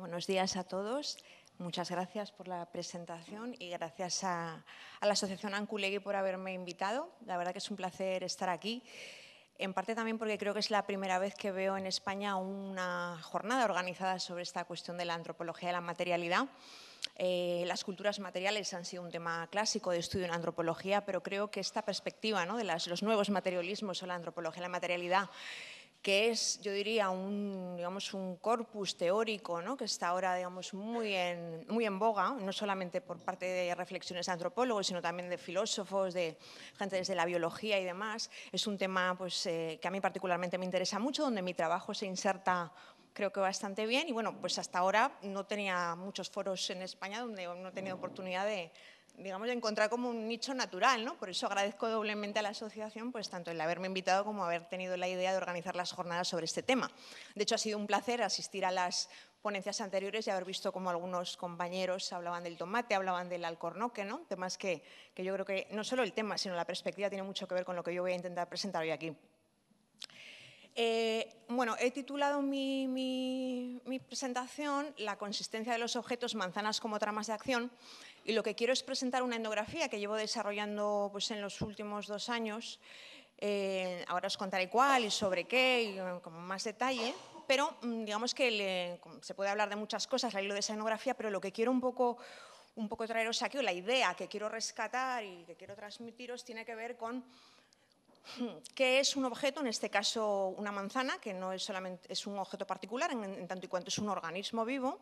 Buenos días a todos. Muchas gracias por la presentación y gracias a, la Asociación Anculegui por haberme invitado. La verdad que es un placer estar aquí. En parte también porque creo que es la primera vez que veo en España una jornada organizada sobre esta cuestión de la antropología de la materialidad. Eh, las culturas materiales han sido un tema clásico de estudio en antropología, pero creo que esta perspectiva de los nuevos materialismos o la antropología y la materialidad que es, yo diría, un, digamos, un corpus teórico ¿no? que está ahora digamos, muy, en, muy en boga, no solamente por parte de reflexiones de antropólogos, sino también de filósofos, de gente desde la biología y demás. Es un tema pues, eh, que a mí particularmente me interesa mucho, donde mi trabajo se inserta creo que bastante bien y bueno, pues hasta ahora no tenía muchos foros en España donde no he tenido oportunidad de, digamos, encontrar como un nicho natural, ¿no? Por eso agradezco doblemente a la asociación, pues tanto el haberme invitado como haber tenido la idea de organizar las jornadas sobre este tema. De hecho, ha sido un placer asistir a las ponencias anteriores y haber visto como algunos compañeros hablaban del tomate, hablaban del alcornoque, ¿no? Temas que, yo creo que no solo el tema, sino la perspectiva tiene mucho que ver con lo que yo voy a intentar presentar hoy aquí. Eh, bueno, he titulado mi presentación La consistencia de los objetos, manzanas como tramas de acción, y lo que quiero es presentar una etnografía que llevo desarrollando pues, en los últimos dos años. Eh, ahora os contaré cuál y sobre qué, y con más detalle. Pero mm, digamos que se puede hablar de muchas cosas al hilo de esa etnografía, pero lo que quiero un poco, un poco traeros aquí, o la idea que quiero rescatar y que quiero transmitiros, tiene que ver con mm, qué es un objeto, en este caso una manzana, que no es solamente es un objeto particular, en, tanto y cuanto es un organismo vivo,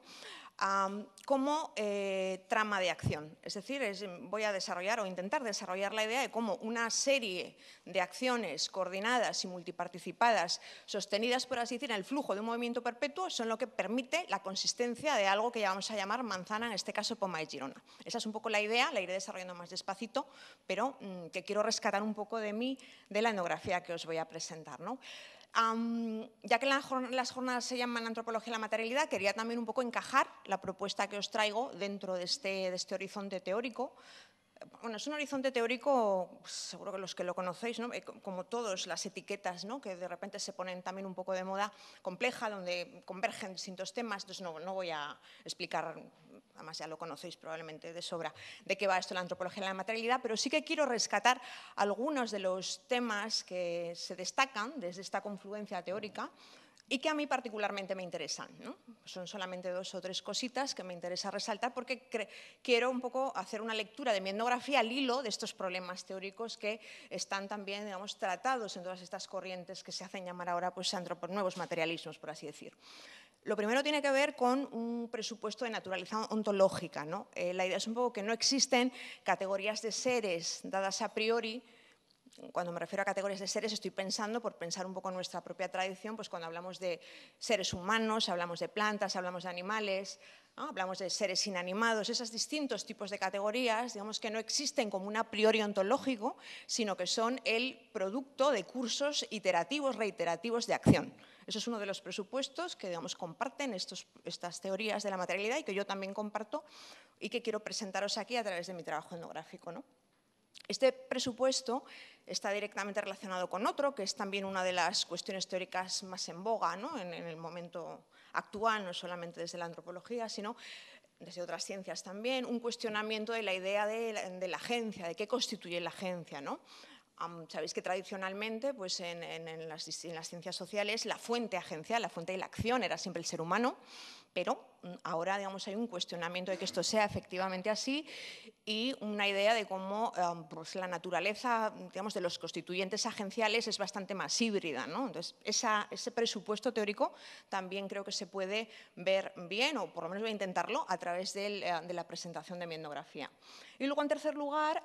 como eh, trama de acción. Es decir, voy a desarrollar o intentar desarrollar la idea de cómo una serie de acciones coordinadas y multiparticipadas, sostenidas, por así decir, en el flujo de un movimiento perpetuo, son lo que permite la consistencia de algo que ya vamos a llamar manzana, en este caso Poma de Girona. Esa es un poco la idea, la iré desarrollando más despacito, pero mm, que quiero rescatar un poco de mí, de la enografía que os voy a presentar ya que las jornadas se llaman Antropología y la Materialidad, quería también un poco encajar la propuesta que os traigo dentro de este, de este horizonte teórico. Bueno, es un horizonte teórico, seguro que los que lo conocéis, ¿no? Eh, como todos, las etiquetas ¿no? que de repente se ponen también un poco de moda compleja, donde convergen distintos temas, entonces no, no voy a explicar además ya lo conocéis probablemente de sobra, de qué va esto la antropología de la materialidad, pero sí que quiero rescatar algunos de los temas que se destacan desde esta confluencia teórica y que a mí particularmente me interesan. Son solamente dos o tres cositas que me interesa resaltar porque quiero un poco hacer una lectura de mi etnografía al hilo de estos problemas teóricos que están también digamos, tratados en todas estas corrientes que se hacen llamar ahora pues, nuevos materialismos, por así decir. Lo primero tiene que ver con un presupuesto de naturaleza ontológica. ¿no? Eh, la idea es un poco que no existen categorías de seres dadas a priori. Cuando me refiero a categorías de seres, estoy pensando, por pensar un poco en nuestra propia tradición, pues cuando hablamos de seres humanos, hablamos de plantas, hablamos de animales, hablamos de seres inanimados, esos distintos tipos de categorías, digamos que no existen como un a priori ontológico, sino que son el producto de cursos iterativos, reiterativos de acción. Eso es uno de los presupuestos que digamos, comparten estas teorías de la materialidad y que yo también comparto y que quiero presentaros aquí a través de mi trabajo etnográfico. ¿no? Este presupuesto está directamente relacionado con otro, que es también una de las cuestiones teóricas más en boga ¿no? en, el momento actual, no solamente desde la antropología, sino desde otras ciencias también, un cuestionamiento de la idea de la, de la agencia, de qué constituye la agencia, ¿no? sabéis que tradicionalmente pues en, las, ciencias sociales la fuente agencial, la fuente de la acción era siempre el ser humano, pero mm, ahora digamos, hay un cuestionamiento de que esto sea efectivamente así y una idea de cómo pues, la naturaleza digamos, de los constituyentes agenciales es bastante más híbrida. ¿no? Entonces, ese presupuesto teórico también creo que se puede ver bien, o por lo menos voy a intentarlo, a través eh, de la presentación de mi etnografía. Y luego, en tercer lugar,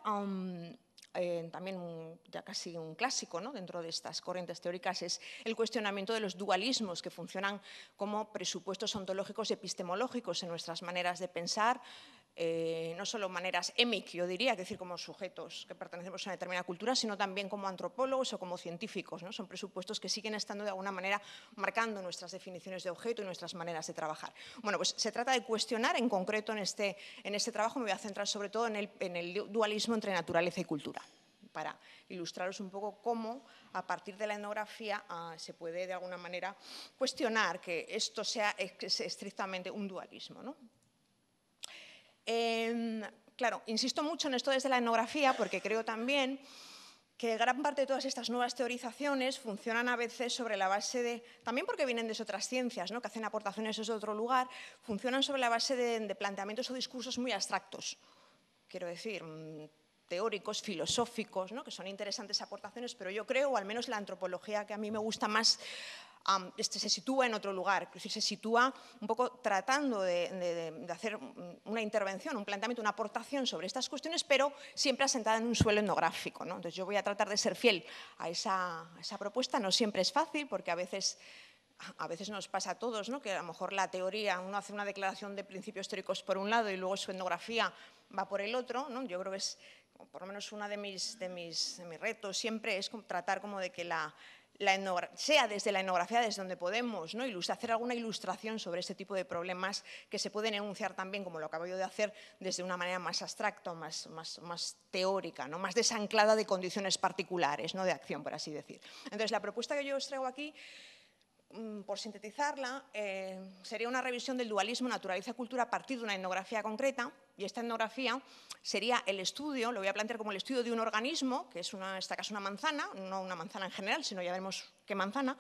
también ya casi un clásico ¿no? dentro de estas corrientes teóricas, es el cuestionamiento de los dualismos que funcionan como presupuestos ontológicos y epistemológicos en nuestras maneras de pensar, eh, no solo maneras EMIC, yo diría, es decir, como sujetos que pertenecemos a una determinada cultura, sino también como antropólogos o como científicos. ¿no? Son presupuestos que siguen estando de alguna manera marcando nuestras definiciones de objeto y nuestras maneras de trabajar. Bueno, pues se trata de cuestionar, en concreto en este, este trabajo me voy a centrar sobre todo en el, dualismo entre naturaleza y cultura para ilustraros un poco cómo a partir de la etnografía ah, se puede de alguna manera cuestionar que esto sea estrictamente un dualismo. ¿no? Em, claro, insisto mucho en esto desde la etnografía porque creo también que gran parte de todas estas nuevas teorizaciones funcionan a veces sobre la base de, también porque vienen de otras ciencias, ¿no? que hacen aportaciones desde otro lugar, funcionan sobre la base de, planteamientos o discursos muy abstractos. Quiero decir, mm, teóricos, filosóficos, ¿no? que son interesantes aportaciones, pero yo creo, o al menos la antropología que a mí me gusta más, este, se sitúa en otro lugar, es se sitúa un poco tratando de, hacer una intervención, un planteamiento, una aportación sobre estas cuestiones, pero siempre asentada en un suelo etnográfico. Entonces yo voy a tratar de ser fiel a esa, propuesta, no siempre es fácil porque a veces a veces nos pasa a todos, que a lo mejor la teoría, uno hace una declaración de principios teóricos por un lado y luego su etnografía va por el otro, yo creo que es, por lo menos uno de mis, de mis, de mis retos siempre es tratar como de que la, sea desde la etnografía, desde donde podemos ¿no? hacer alguna ilustración sobre este tipo de problemas que se pueden enunciar también, como lo acabo yo de hacer, desde una manera más abstracta, más, más, más teórica, ¿no? más desanclada de condiciones particulares, ¿no? de acción, por así decir. Entonces, la propuesta que yo os traigo aquí Mm, por sintetizarla, eh, sería una revisión del dualismo naturaleza-cultura a partir de una etnografía concreta, y esta etnografía sería el estudio, lo voy a plantear como el estudio de un organismo, que es una, en este caso una manzana, no una manzana en general, sino ya veremos qué manzana,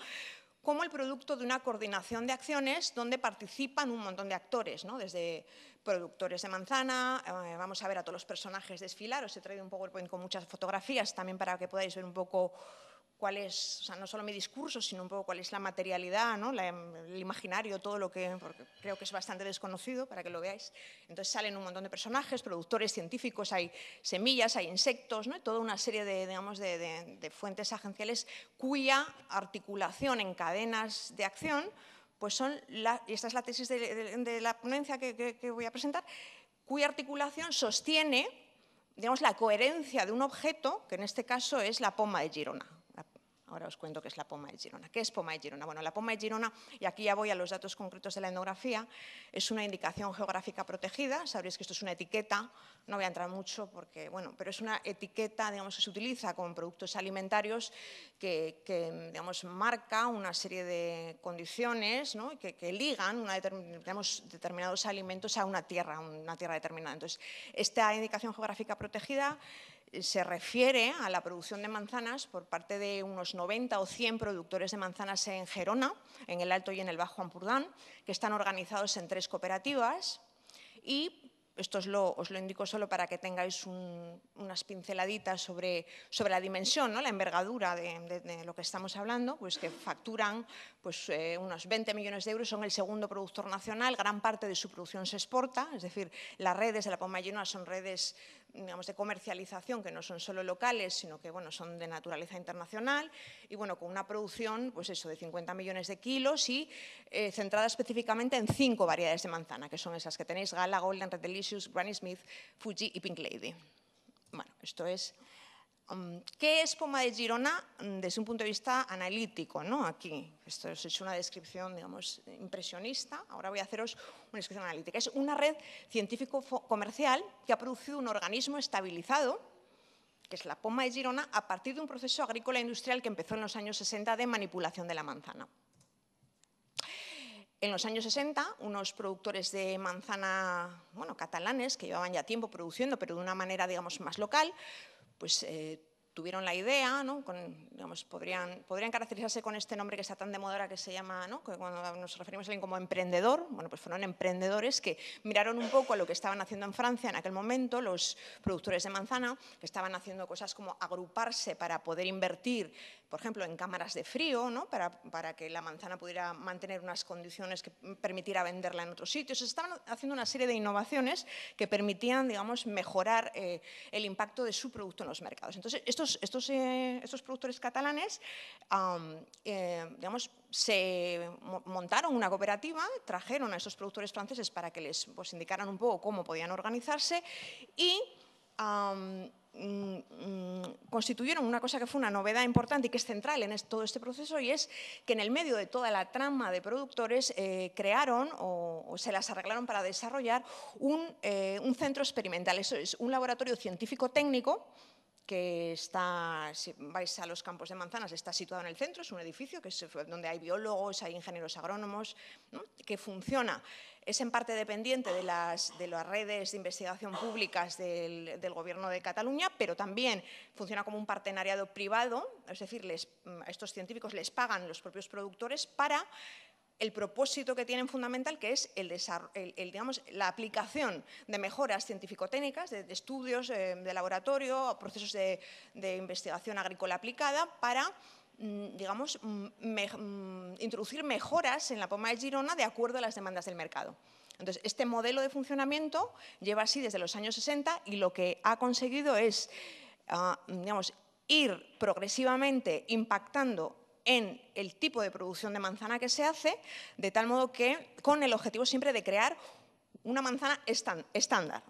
como el producto de una coordinación de acciones donde participan un montón de actores, ¿no? desde productores de manzana, eh, vamos a ver a todos los personajes desfilar, os he traído un PowerPoint con muchas fotografías también para que podáis ver un poco cuál es, no solo mi discurso, sino un poco cuál es la materialidad, el imaginario, todo lo que, creo que es bastante desconocido para que lo veáis. Entonces salen un montón de personajes, productores científicos, hay semillas, hay insectos, ¿no? toda una serie de, fuentes agenciales cuya articulación en cadenas de acción, pues son, y esta es la tesis de, la ponencia que, voy a presentar, cuya articulación sostiene digamos, la coherencia de un objeto, que en este caso es la poma de Girona. Ahora os cuento qué es la Poma de Girona. ¿Qué es Poma de Girona? Bueno, la Poma de Girona, y aquí ya voy a los datos concretos de la etnografía, es una indicación geográfica protegida. Sabréis que esto es una etiqueta, no voy a entrar mucho porque, bueno, pero es una etiqueta, digamos, que se utiliza con productos alimentarios que, digamos, marca una serie de condiciones que, ligan determinados alimentos a una tierra, una tierra determinada. Entonces, esta indicación geográfica protegida se refiere a la producción de manzanas por parte de unos 90 o 100 productores de manzanas en Gerona, en el Alto y en el Bajo Ampurdán, que están organizados en tres cooperativas y esto os lo, os indico solo para que tengáis unas pinceladitas sobre, la dimensión, ¿no? la envergadura de, lo que estamos hablando, pues que facturan pues, eh, unos 20 millones de euros, son el segundo productor nacional, gran parte de su producción se exporta, es decir, las redes de la Pomayona son redes digamos, de comercialización que no son solo locales, sino que bueno, son de naturaleza internacional y bueno, con una producción pues eso, de 50 millones de kilos y eh, centrada específicamente en cinco variedades de manzana, que son esas que tenéis, Gala, Golden, Red Delicious, Granny Smith, Fuji y Pink Lady. Bueno, esto es Mm, ¿Qué es Poma de Girona mm, desde un punto de vista analítico? ¿no? Aquí, esto es una descripción, digamos, impresionista. Ahora voy a haceros una descripción analítica. Es una red científico-comercial que ha producido un organismo estabilizado, que es la Poma de Girona, a partir de un proceso agrícola industrial que empezó en los años 60 de manipulación de la manzana. En los años 60, unos productores de manzana bueno, catalanes, que llevaban ya tiempo produciendo, pero de una manera digamos, más local, pues eh, tuvieron la idea, ¿no? podrían, podrían caracterizarse con este nombre que está tan de moda ahora que se llama, ¿no? cuando nos referimos a alguien como emprendedor, bueno, pues fueron emprendedores que miraron un poco a lo que estaban haciendo en Francia en aquel momento, los productores de manzana, que estaban haciendo cosas como agruparse para poder invertir por ejemplo, en cámaras de frío, para, que la manzana pudiera mantener unas condiciones que permitiera venderla en otros sitios. estaban haciendo una serie de innovaciones que permitían, digamos, mejorar eh, el impacto de su producto en los mercados. Entonces, estos, estos, eh, estos productores catalanes, eh, digamos, se montaron una cooperativa, trajeron a estos productores franceses para que les pues, indicaran un poco cómo podían organizarse y... Mm, mm, constituyeron una cosa que fue una novedad importante y que es central en todo este proceso y es que en el medio de toda la trama de productores eh, crearon o, se las arreglaron para desarrollar un, eh, centro experimental, eso es un laboratorio científico-técnico que está, si vais a los campos de manzanas, está situado en el centro, es un edificio que donde hay biólogos, hay ingenieros agrónomos, que funciona es en parte dependiente de las, redes de investigación públicas del, Gobierno de Cataluña, pero también funciona como un partenariado privado, es decir, mm, a estos científicos les pagan los propios productores para el propósito que tienen fundamental, que es el, la aplicación de mejoras científico-técnicas, de, estudios eh, de laboratorio, procesos de investigación agrícola aplicada para Mm, digamos, mm, mm, introducir mejoras en la Poma de Girona de acuerdo a las demandas del mercado. Entonces, este modelo de funcionamiento lleva así desde los años 60 y lo que ha conseguido es, ah, digamos, ir progresivamente impactando en el tipo de producción de manzana que se hace, de tal modo que con el objetivo siempre de crear una manzana estándar,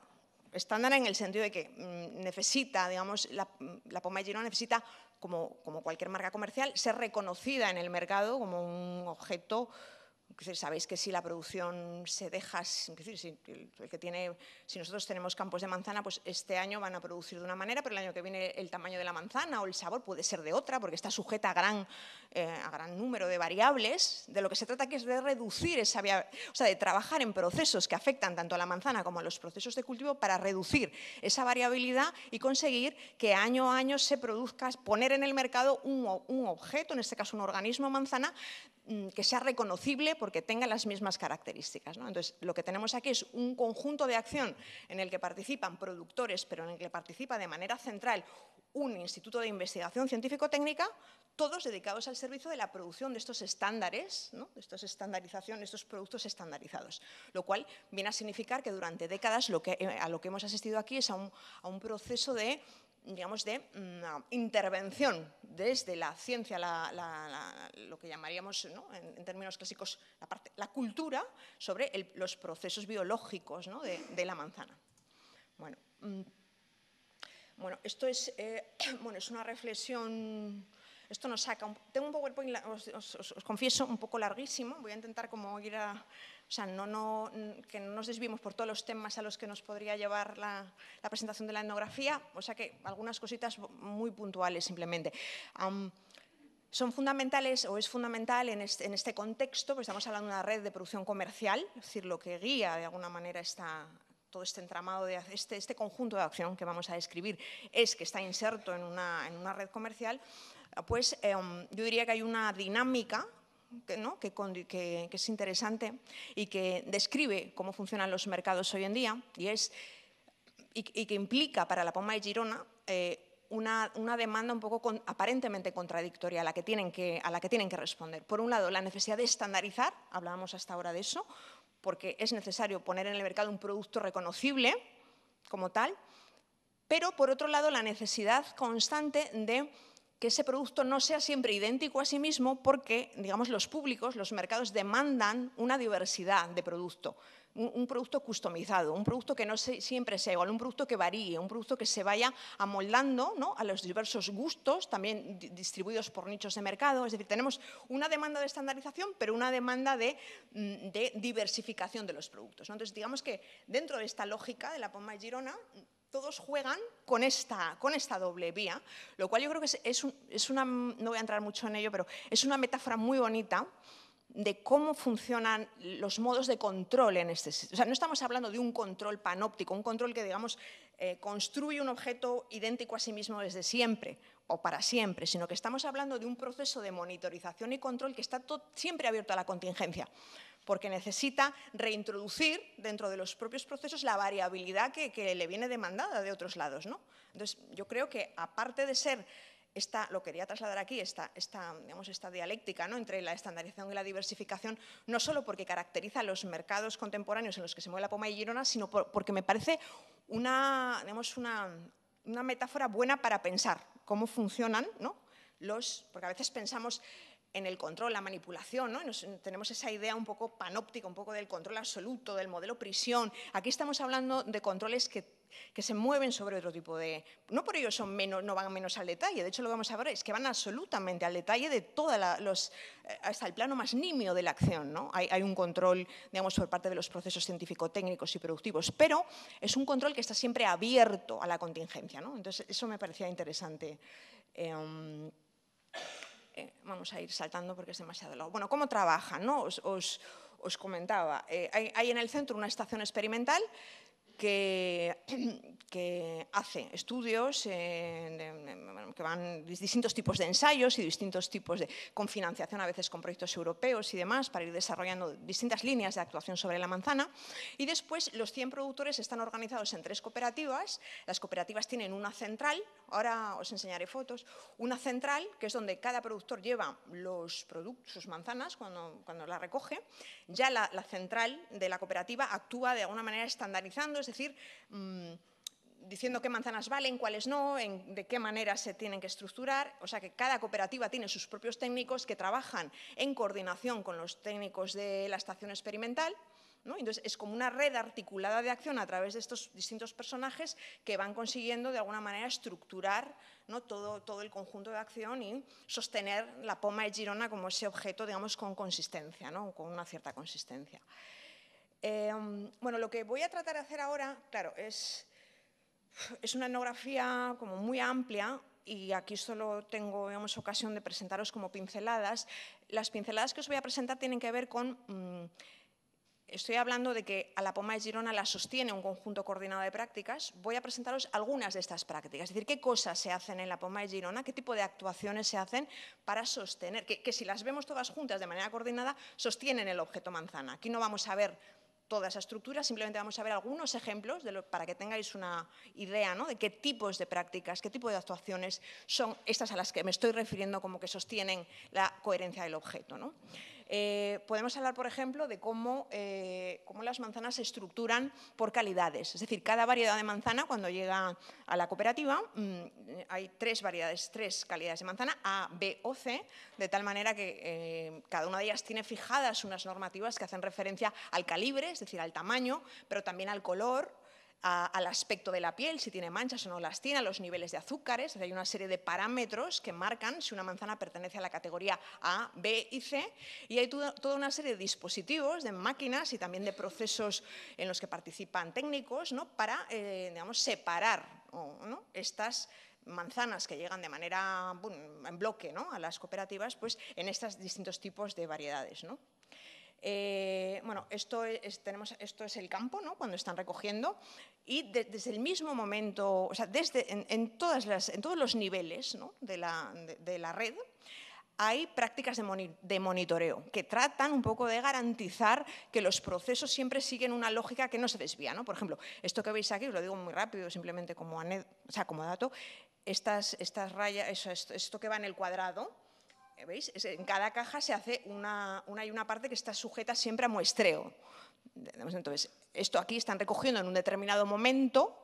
estándar en el sentido de que mm, necesita, digamos, la, la Poma de Girona necesita, como, como cualquier marca comercial, ser reconocida en el mercado como un objeto sabéis que si la producción se deja, si, que tiene, si nosotros tenemos campos de manzana, pues este año van a producir de una manera, pero el año que viene el tamaño de la manzana o el sabor puede ser de otra, porque está sujeta a gran, eh, a gran número de variables. De lo que se trata que es de reducir esa o sea, de trabajar en procesos que afectan tanto a la manzana como a los procesos de cultivo para reducir esa variabilidad y conseguir que año a año se produzca, poner en el mercado un, un objeto, en este caso un organismo manzana, Mm, que sea reconocible porque tenga las mismas características. Entonces, lo que tenemos aquí es un conjunto de acción en el que participan productores, pero en el que participa de manera central un instituto de investigación científico-técnica, todos dedicados al servicio de la producción de estos estándares, de estos estandarización, de estos productos estandarizados, lo cual viene a significar que durante décadas lo que, eh, a lo que hemos asistido aquí es a un proceso de digamos, de mm, ah, intervención desde la ciencia, lo que llamaríamos, en, términos clásicos, la, cultura sobre los procesos biológicos de, la manzana. Bueno, mm, bueno esto es, eh, bueno, es una reflexión... Esto nos saca... tengo un PowerPoint, os, confieso, un poco larguísimo. Voy a intentar como ir a, o sea, no, que no nos desvíemos por todos los temas a los que nos podría llevar la, presentación de la etnografía, o sea que algunas cositas muy puntuales simplemente. son fundamentales o es fundamental en este, contexto, pues estamos hablando de una red de producción comercial, es decir, lo que guía de alguna manera todo este entramado, de, este, este, conjunto de acción que vamos a describir es que está inserto en una, red comercial, pues em, yo diría que hay una dinámica que, es interesante y que describe cómo funcionan los mercados hoy en día y, es, y, que implica para la Poma de Girona eh, una, una, demanda un poco aparentemente contradictoria a la, que tienen que, a la que tienen que responder. Por un lado, la necesidad de estandarizar, hablábamos hasta ahora de eso, porque es necesario poner en el mercado un producto reconocible como tal, pero por otro lado, la necesidad constante de que ese producto no sea siempre idéntico a sí mismo porque, digamos, los públicos, los mercados demandan una diversidad de producto, un, producto customizado, un producto que no siempre sea igual, un producto que varíe, un producto que se vaya amoldando ¿no? a los diversos gustos, también distribuidos por nichos de mercado. Es decir, tenemos una demanda de estandarización, pero una demanda de, mm, diversificación de los productos. Entonces, digamos que dentro de esta lógica de la Pomma Girona, todos juegan con esta, doble vía, lo cual yo creo que es, una, no voy a entrar mucho en ello, pero es una metáfora muy bonita de cómo funcionan los modos de control en este O sea, no estamos hablando de un control panóptico, un control que, digamos, eh, construye un objeto idéntico a sí mismo desde siempre o para siempre, sino que estamos hablando de un proceso de monitorización y control que está siempre abierto a la contingencia porque necesita reintroducir dentro de los propios procesos la variabilidad que, le viene demandada de otros lados. ¿no? Entonces, yo creo que aparte de ser esta, lo quería trasladar aquí, esta, digamos, esta dialéctica ¿no? entre la estandarización y la diversificación, no solo porque caracteriza los mercados contemporáneos en los que se mueve la poma y Girona, sino porque me parece una, digamos, una, metáfora buena para pensar cómo funcionan ¿no? los, porque a veces pensamos en el control, la manipulación, ¿no? tenemos esa idea un poco panóptica, un poco del control absoluto, del modelo prisión. Aquí estamos hablando de controles que, que se mueven sobre otro tipo de... No por ello son menos, no van menos al detalle, de hecho lo que vamos a ver es que van absolutamente al detalle de toda la, los... Eh, hasta el plano más nimio de la acción, ¿no? Hay, hay un control, digamos, por parte de los procesos científico-técnicos y productivos, pero es un control que está siempre abierto a la contingencia, ¿no? Entonces eso me parecía interesante. Em, eh, vamos a ir saltando porque es demasiado largo. Bueno, ¿cómo trabajan? No? Os, comentaba, eh, hay, hay en el centro una estación experimental que, que hace estudios que van distintos tipos de ensayos y distintos tipos de con financiación a veces con proyectos europeos y demás para ir desarrollando distintas líneas de actuación sobre la manzana y después los 100 productores están organizados en tres cooperativas las cooperativas tienen una central ahora os enseñaré fotos una central que es donde cada productor lleva los sus manzanas cuando, cuando la recoge ya la, central de la cooperativa actúa de alguna manera estandarizando es decir mm, diciendo qué manzanas valen, cuáles no, en, de qué manera se tienen que estructurar. O sea que cada cooperativa tiene sus propios técnicos que trabajan en coordinación con los técnicos de la estación experimental. Entonces es como una red articulada de acción a través de estos distintos personajes que van consiguiendo de alguna manera estructurar ¿no? todo, todo el conjunto de acción y sostener la poma de Girona como ese objeto digamos con consistencia, con una cierta consistencia. Eh, bueno, lo que voy a tratar de hacer ahora, claro, es es una etnografía como muy amplia y aquí solo tengo digamos, ocasión de presentaros como pinceladas. Las pinceladas que os voy a presentar tienen que ver con... Mm, estoy hablando de que a la Poma de Girona la sostiene un conjunto coordinado de prácticas. Voy a presentaros algunas de estas prácticas, es decir, qué cosas se hacen en la Poma de Girona, qué tipo de actuaciones se hacen para sostener, que si las vemos todas juntas de manera coordinada, sostienen el objeto manzana. Aquí no vamos a ver toda esa estructura, simplemente vamos a ver algunos ejemplos para que tengáis una idea de qué tipos de prácticas, qué tipo de actuaciones son estas a las que me estoy refiriendo como que sostienen la coherencia del objeto. Eh, podemos hablar, por ejemplo, de eh, cómo, las manzanas se estructuran por calidades. Es decir, cada variedad de manzana, cuando llega a la cooperativa, mm, hay tres variedades, tres calidades de manzana, A, B o C, de tal manera que eh, cada una de ellas tiene fijadas unas normativas que hacen referencia al calibre, es decir, al tamaño, pero también al color, al aspecto de la piel, si tiene manchas o no las tiene, a los niveles de azúcares. Hay una serie de parámetros que marcan si una manzana pertenece a la categoría A, B y C. Y hay toda, una serie de dispositivos, de máquinas y también de procesos en los que participan técnicos ¿no? para eh, separar estas manzanas que llegan de manera en bloque ¿no? a las cooperativas, pues en estos distintos tipos de variedades. ¿no? Eh, bueno, esto e, es, tenemos, esto es el campo, ¿no? cuando están recogiendo, y desde el mismo momento, o sea, desde, en, todas las, en todos los niveles de, la, red, hay prácticas de, monitoreo que tratan un poco de garantizar que los procesos siempre siguen una lógica que no se desvía. ¿no? Por ejemplo, esto que veis aquí, os lo digo muy rápido, simplemente como, o dato, estas, estas rayas, esto que va en el cuadrado, eh, ¿Veis? En cada caja se hace una, y una parte que está sujeta siempre a muestreo. Entonces, esto aquí están recogiendo en un determinado momento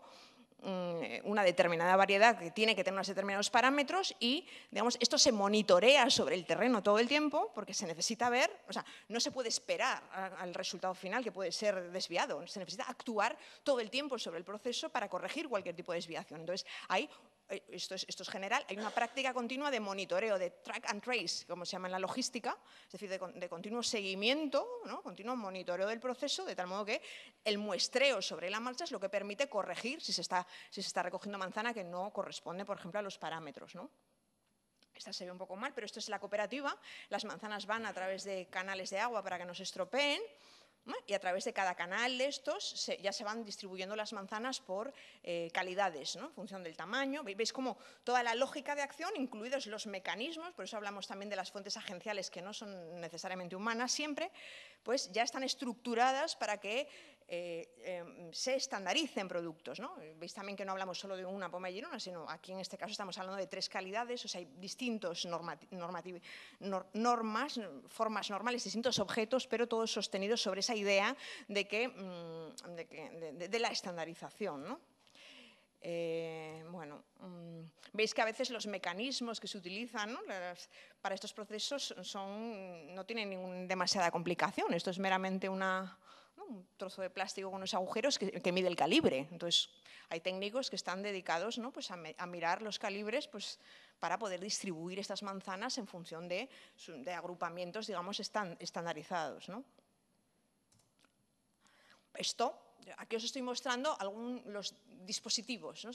mm, una determinada variedad que tiene que tener unos determinados parámetros y digamos, esto se monitorea sobre el terreno todo el tiempo porque se necesita ver, o sea, no se puede esperar al resultado final que puede ser desviado, se necesita actuar todo el tiempo sobre el proceso para corregir cualquier tipo de desviación. Entonces, hay eh, esto es, general, hay una práctica continua de monitoreo, de track and trace, como se llama en la logística, es decir, de, continuo seguimiento, ¿no? continuo monitoreo del proceso, de tal modo que el muestreo sobre la marcha es lo que permite corregir si se está, si se está recogiendo manzana que no corresponde, por ejemplo, a los parámetros. ¿no? esta se ve un poco mal, pero esto es la cooperativa, las manzanas van a través de canales de agua para que no se estropeen, y a través de cada canal de estos ya se van distribuyendo las manzanas por eh, calidades, ¿no? en función del tamaño. Veis cómo toda la lógica de acción, incluidos los mecanismos, por eso hablamos también de las fuentes agenciales que no son necesariamente humanas siempre, pues ya están estructuradas para que eh, em, se estandaricen productos. ¿no? Veis también que no hablamos solo de una poma y una, sino aquí en este caso estamos hablando de tres calidades, o sea, hay distintos normas, formas normales, distintos objetos, pero todos sostenidos sobre esa idea de, que, mm, de, la estandarización. Eh, bueno, mm, veis que a veces los mecanismos que se utilizan para estos procesos no tienen demasiada complicación. Esto es meramente una, un trozo de plástico con unos agujeros que, mide el calibre. Entonces, hay técnicos que están dedicados pues a, mirar los calibres pues, para poder distribuir estas manzanas en función de, agrupamientos, digamos, estandarizados. Esto, aquí os estoy mostrando los dispositivos.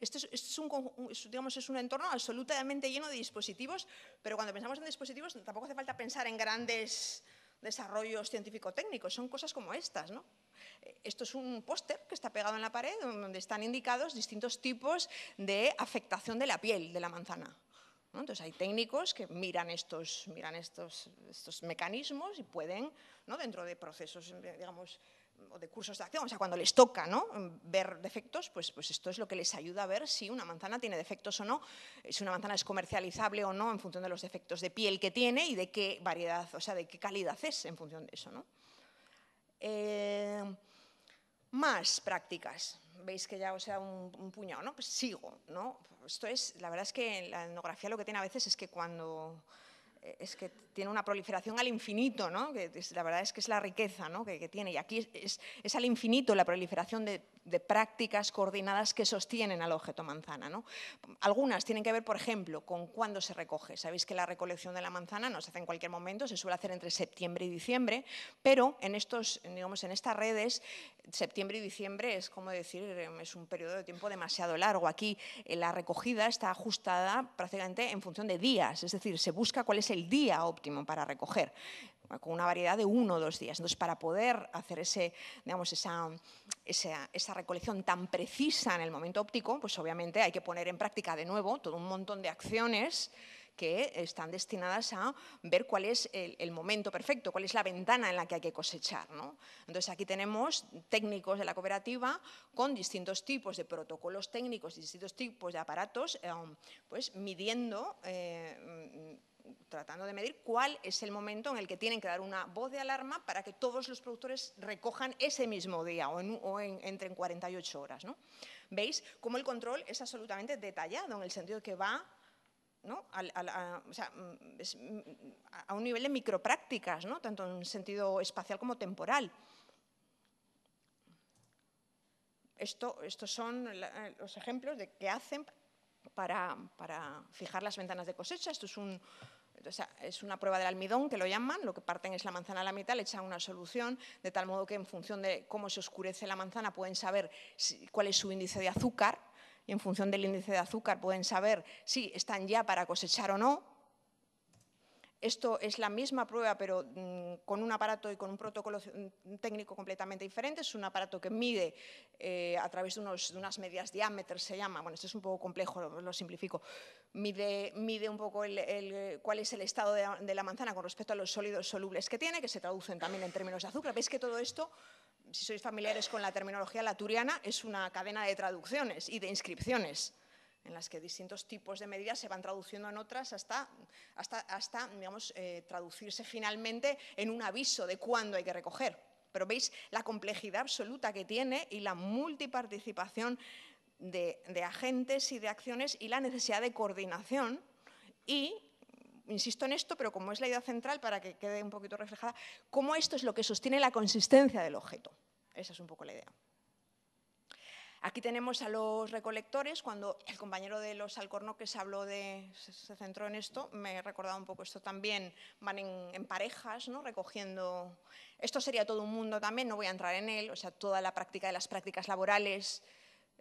Este, un, digamos, es un entorno absolutamente lleno de dispositivos, pero cuando pensamos en dispositivos tampoco hace falta pensar en grandes desarrollos científico-técnicos, son cosas como estas, ¿no? Esto es un póster que está pegado en la pared donde están indicados distintos tipos de afectación de la piel de la manzana. Entonces hay técnicos que miran estos, miran estos, estos mecanismos y pueden, ¿no? dentro de procesos digamos, o de cursos de acción, o sea, cuando les toca ¿no? ver defectos, pues, pues esto es lo que les ayuda a ver si una manzana tiene defectos o no, eh, si una manzana es comercializable o no en función de los defectos de piel que tiene y de qué variedad, o sea, de qué calidad es en función de eso. ¿no? Eh, más prácticas. Veis que ya os he dado un, puñado, ¿no? Pues sigo, ¿no? Esto es, la verdad es que la etnografía lo que tiene a veces es que cuando es que tiene una proliferación al infinito, ¿no? que la verdad es que es la riqueza ¿no? que, tiene. Y aquí es, es, al infinito la proliferación de de prácticas coordinadas que sostienen al objeto manzana. Algunas tienen que ver, por ejemplo, con cuándo se recoge. Sabéis que la recolección de la manzana no se hace en cualquier momento, se suele hacer entre septiembre y diciembre, pero en, estos, digamos, en estas redes, septiembre y diciembre es como decir, em, es un periodo de tiempo demasiado largo. Aquí eh, la recogida está ajustada prácticamente en función de días, es decir, se busca cuál es el día óptimo para recoger con una variedad de uno o dos días. Entonces, para poder hacer ese, esa, esa, recolección tan precisa en el momento óptico, pues obviamente hay que poner en práctica de nuevo todo un montón de acciones que están destinadas a ver cuál es el, momento perfecto, cuál es la ventana en la que hay que cosechar. ¿no? Entonces aquí tenemos técnicos de la cooperativa con distintos tipos de protocolos técnicos, distintos tipos de aparatos, eh, pues midiendo... Eh, mm, tratando de medir cuál es el momento en el que tienen que dar una voz de alarma para que todos los productores recojan ese mismo día o, entre en 48 horas. ¿no? Veis cómo el control es absolutamente detallado en el sentido que va Mm, mm, a, un nivel de microprácticas, ¿no? tanto en sentido espacial como temporal. estos son los ejemplos de qué hacen para, fijar las ventanas de cosecha. Esto es, una prueba del almidón, que lo llaman. Lo que parten es la manzana a la mitad, le echan una solución, de tal modo que en función de cómo se oscurece la manzana pueden saber cuál es su índice de azúcar en función del índice de azúcar pueden saber si están ya para cosechar o no. Esto es la misma prueba, pero mm, con un aparato y con un protocolo mm, técnico completamente diferente. Es un aparato que mide eh, a través de, unas medias diámetros, se llama. Bueno, esto es un poco complejo, lo, simplifico. Mide, mide un poco cuál es el estado de, de la manzana con respecto a los sólidos solubles que tiene, que se traducen también en términos de azúcar. Veis que todo esto si sois familiares con la terminología laturiana, es una cadena de traducciones y de inscripciones en las que distintos tipos de medidas se van traduciendo en otras hasta, hasta, hasta digamos, eh, traducirse finalmente en un aviso de cuándo hay que recoger. Pero veis la complejidad absoluta que tiene y la multiparticipación de, de agentes y de acciones y la necesidad de coordinación y insisto en esto, pero como es la idea central para que quede un poquito reflejada, cómo esto es lo que sostiene la consistencia del objeto. Esa es un poco la idea. Aquí tenemos a los recolectores, cuando el compañero de los alcornoques habló de, se centró en esto, me he recordado un poco esto también, van en, parejas, ¿no? recogiendo, esto sería todo un mundo también, no voy a entrar en él, o sea, toda la práctica de las prácticas laborales,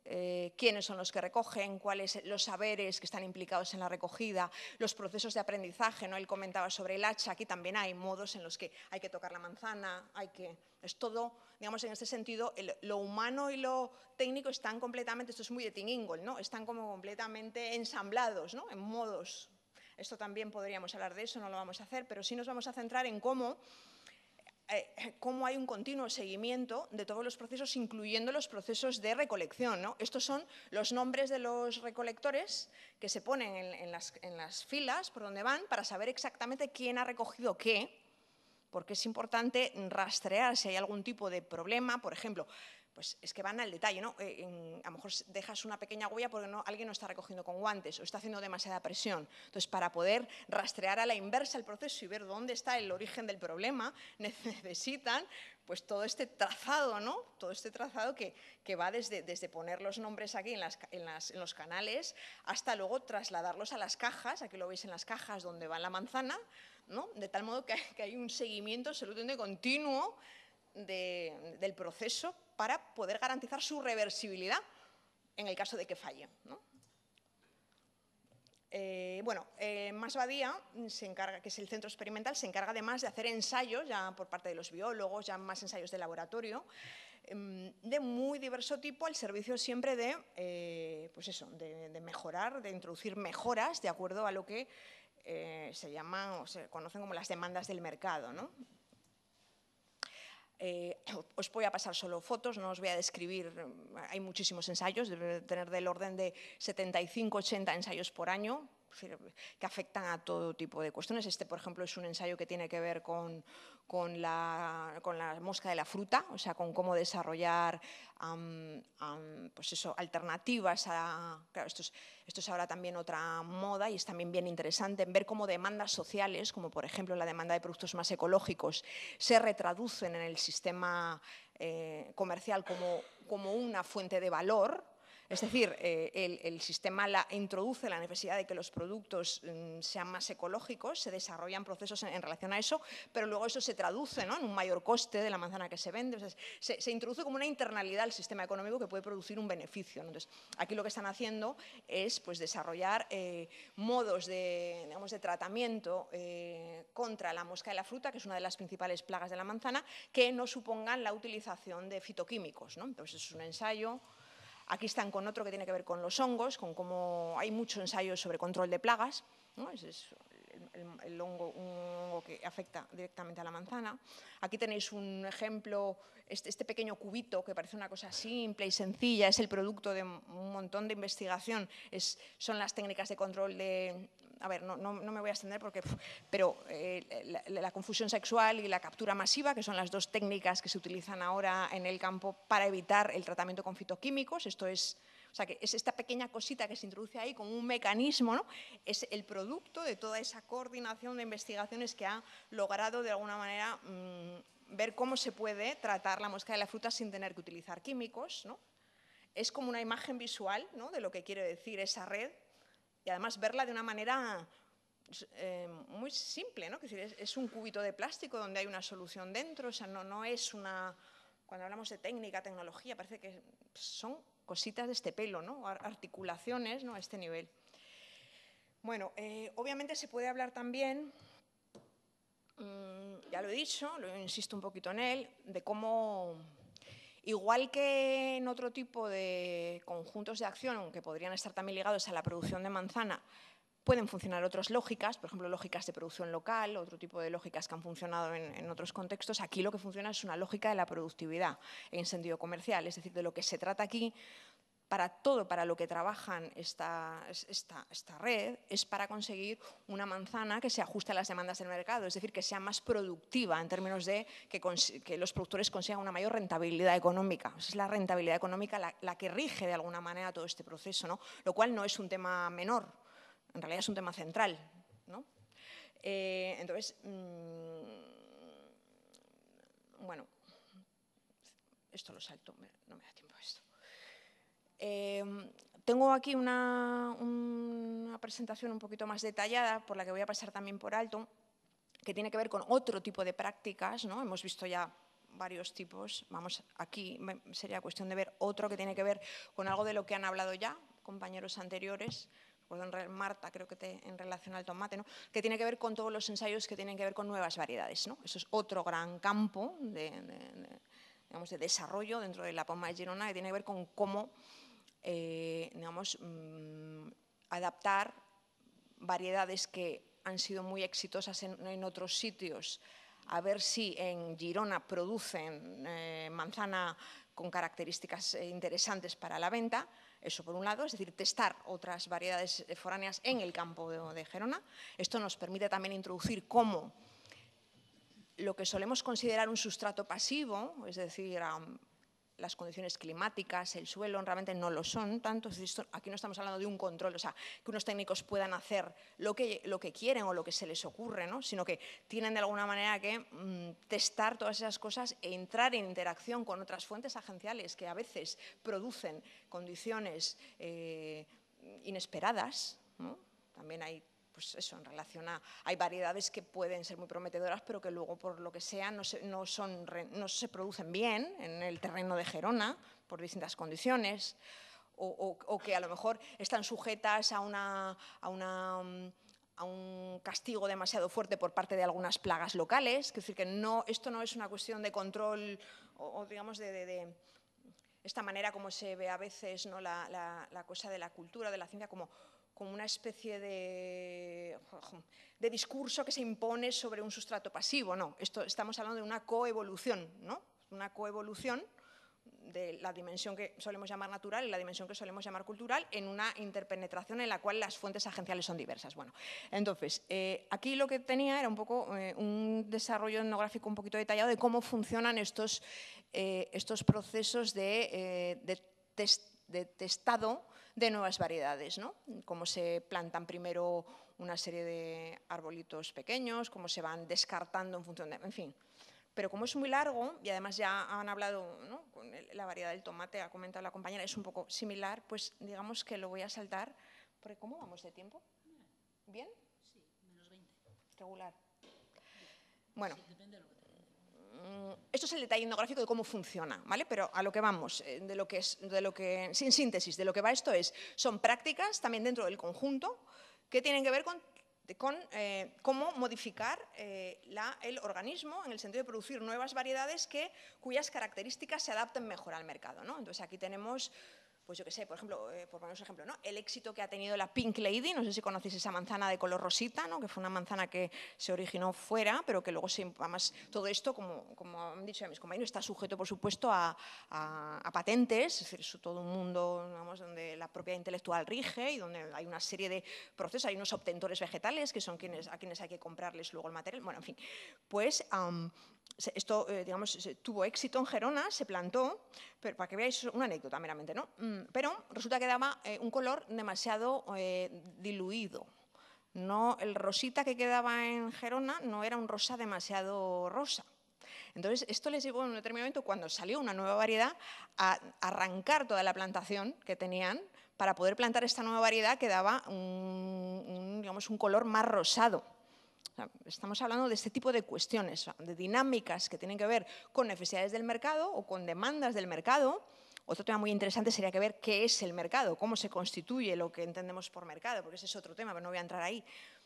eh, quiénes son los que recogen, cuáles los saberes que están implicados en la recogida, los procesos de aprendizaje, ¿no? Él comentaba sobre el hacha, aquí también hay modos en los que hay que tocar la manzana, hay que... Es todo, digamos, en este sentido, lo humano y lo técnico están completamente, esto es muy de Tim ¿no? Están como completamente ensamblados, ¿no? En modos. Esto también podríamos hablar de eso, no lo vamos a hacer, pero sí nos vamos a centrar en cómo eh, cómo hay un continuo seguimiento de todos los procesos, incluyendo los procesos de recolección. Estos son los nombres de los recolectores que se ponen en las filas por donde van para saber exactamente quién ha recogido qué, porque es importante rastrear si hay algún tipo de problema. Por ejemplo, pues es que van al detalle, ¿no? Eh, a lo mejor dejas una pequeña huella porque alguien no está recogiendo con guantes o está haciendo demasiada presión. Entonces, para poder rastrear a la inversa el proceso y ver dónde está el origen del problema, necesitan pues todo este trazado, ¿no? Todo este trazado que, va desde, poner los nombres aquí en, los canales hasta luego trasladarlos a las cajas, aquí lo veis en las cajas donde va la manzana, ¿no? De tal modo que, hay un seguimiento absolutamente continuo del proceso para poder garantizar su reversibilidad en el caso de que falle. Eh, bueno, eh, Más se encarga, que es el centro experimental, se encarga además de hacer ensayos, ya por parte de los biólogos, ya más ensayos de laboratorio, em, de muy diverso tipo, al servicio siempre de, eh, pues eso, de, mejorar, de introducir mejoras de acuerdo a lo que eh, se llaman o se conocen como las demandas del mercado. ¿no? Eh, os voy a pasar solo fotos, no os voy a describir, mm, hay muchísimos ensayos, debe tener del orden de 75-80 ensayos por año, que afectan a todo tipo de cuestiones. Este, por ejemplo, es un ensayo que tiene que ver con, con la, mosca de la fruta, o sea, con cómo desarrollar pues eso, alternativas a... esto es, ahora también otra moda y es también bien interesante en ver cómo demandas sociales, como por ejemplo la demanda de productos más ecológicos, se retraducen en el sistema eh, comercial como, como una fuente de valor, es decir, eh, el, sistema la, introduce la necesidad de que los productos mm, sean más ecológicos, se desarrollan procesos en, relación a eso, pero luego eso se traduce en un mayor coste de la manzana que se vende. se, introduce como una internalidad al sistema económico que puede producir un beneficio. Entonces, aquí lo que están haciendo es pues, desarrollar eh, modos de, de tratamiento eh, contra la mosca de la fruta, que es una de las principales plagas de la manzana, que no supongan la utilización de fitoquímicos. ¿no? Entonces, pues es un ensayo Aquí están con otro que tiene que ver con los hongos, con cómo hay muchos ensayos sobre control de plagas. Es, el, hongo, que afecta directamente a la manzana. Aquí tenéis un ejemplo, este, este, pequeño cubito que parece una cosa simple y sencilla, es el producto de un montón de investigación, es, son las técnicas de control de, a ver, no, me voy a extender porque, pero eh, la, confusión sexual y la captura masiva, que son las dos técnicas que se utilizan ahora en el campo para evitar el tratamiento con fitoquímicos, esto es, o sea, que es esta pequeña cosita que se introduce ahí como un mecanismo, ¿no? Es el producto de toda esa coordinación de investigaciones que ha logrado de alguna manera mm, ver cómo se puede tratar la mosca de la fruta sin tener que utilizar químicos, ¿no? Es como una imagen visual ¿no? de lo que quiere decir esa red y además verla de una manera eh, muy simple, ¿no? es, un cubito de plástico donde hay una solución dentro, o sea, no, no es una... Cuando hablamos de técnica, tecnología, parece que son cositas de este pelo, ¿no? Articulaciones, ¿no? A este nivel. Bueno, eh, obviamente se puede hablar también, mm, ya lo he dicho, lo insisto un poquito en él, de cómo Igual que en otro tipo de conjuntos de acción, aunque podrían estar también ligados a la producción de manzana, pueden funcionar otras lógicas, por ejemplo, lógicas de producción local, otro tipo de lógicas que han funcionado en, en, otros contextos. Aquí lo que funciona es una lógica de la productividad en sentido comercial, es decir, de lo que se trata aquí para todo, para lo que trabajan esta, esta, red, es para conseguir una manzana que se ajuste a las demandas del mercado, es decir, que sea más productiva en términos de que, los productores consigan una mayor rentabilidad económica. es la rentabilidad económica la, que rige de alguna manera todo este proceso, lo cual no es un tema menor, en realidad es un tema central. Eh, entonces, mm, bueno, esto lo salto, no me da tiempo a esto. Em, tengo aquí una, presentación un poquito más detallada, por la que voy a pasar también por alto, que tiene que ver con otro tipo de prácticas, ¿no? Hemos visto ya varios tipos, vamos, aquí sería cuestión de ver otro que tiene que ver con algo de lo que han hablado ya compañeros anteriores, Marta, creo que te, en relación al tomate, ¿no? que tiene que ver con todos los ensayos que tienen que ver con nuevas variedades. ¿no? Eso es otro gran campo de, de desarrollo dentro de la Poma de Girona que tiene que ver con cómo eh, digamos, mm, adaptar variedades que han sido muy exitosas en, otros sitios, a ver si en Girona producen eh, manzana con características eh, interesantes para la venta, eso por un lado, es decir, testar otras variedades foráneas en el campo de, Girona, Gerona. Esto nos permite también introducir cómo lo que solemos considerar un sustrato pasivo, es decir, las condiciones climáticas, el suelo, realmente no lo son tanto. Aquí no estamos hablando de un control, o sea, que unos técnicos puedan hacer lo que, lo que quieren o lo que se les ocurre, sino que tienen de alguna manera que mm, testar todas esas cosas e entrar en interacción con otras fuentes agenciales que a veces producen condiciones eh, inesperadas. También hay pues eso, en relación a, hay variedades que pueden ser muy prometedoras, pero que luego por lo que sea no se, no son, no se producen bien en el terreno de Gerona por distintas condiciones, o, o, que a lo mejor están sujetas a una, a una a un castigo demasiado fuerte por parte de algunas plagas locales. Es decir, que no, esto no es una cuestión de control o, digamos, de, de, esta manera como se ve a veces ¿no? la, la, la cosa de la cultura, de la ciencia, como como una especie de, de, discurso que se impone sobre un sustrato pasivo. No, esto, estamos hablando de una coevolución, ¿no? una coevolución de la dimensión que solemos llamar natural y la dimensión que solemos llamar cultural en una interpenetración en la cual las fuentes agenciales son diversas. Bueno, entonces, eh, aquí lo que tenía era un poco eh, un desarrollo etnográfico un poquito detallado de cómo funcionan estos, eh, estos procesos de, de testado de nuevas variedades, ¿no? Cómo se plantan primero una serie de arbolitos pequeños, cómo se van descartando en función de... En fin, pero como es muy largo, y además ya han hablado, Con la variedad del tomate, ha comentado la compañera, es un poco similar, pues digamos que lo voy a saltar, porque ¿cómo vamos de tiempo? ¿Bien? Sí, menos 20. Regular. Bueno. Sí, Mm, esto es el detalle etnográfico de cómo funciona, ¿vale? Pero a lo que vamos, eh, de lo que es, de lo que, sin síntesis, de lo que va esto es, son prácticas también dentro del conjunto que tienen que ver con, eh, cómo modificar eh, el organismo en el sentido de producir nuevas variedades que, cuyas características se adapten mejor al mercado, ¿no? Entonces aquí tenemos pues yo qué sé, por ejemplo, eh, por ejemplo, ¿no? El éxito que ha tenido la Pink Lady, no sé si conocéis esa manzana de color rosita, ¿no? Que fue una manzana que se originó fuera, pero que luego se, además todo esto, como, como han dicho mis compañeros, está sujeto, por supuesto, a, a, patentes, es decir, todo un mundo, donde la propiedad intelectual rige y donde hay una serie de procesos, hay unos obtentores vegetales que son quienes, a quienes hay que comprarles luego el material, bueno, en fin, pues esto, eh, digamos, tuvo éxito en Gerona, se plantó, pero para que veáis una anécdota meramente, ¿no? Mm, pero resulta que daba eh, un color demasiado eh, diluido. No, el rosita que quedaba en Gerona no era un rosa demasiado rosa. Entonces, esto les llevó en un determinado momento, cuando salió una nueva variedad, a arrancar toda la plantación que tenían para poder plantar esta nueva variedad que daba digamos, un color más rosado. Estamos hablando de este tipo de cuestiones, de dinámicas que tienen que ver con necesidades del mercado o con demandas del mercado. Otro tema muy interesante sería que ver qué es el mercado, cómo se constituye lo que entendemos por mercado, porque ese es otro tema, pero no voy a entrar ahí.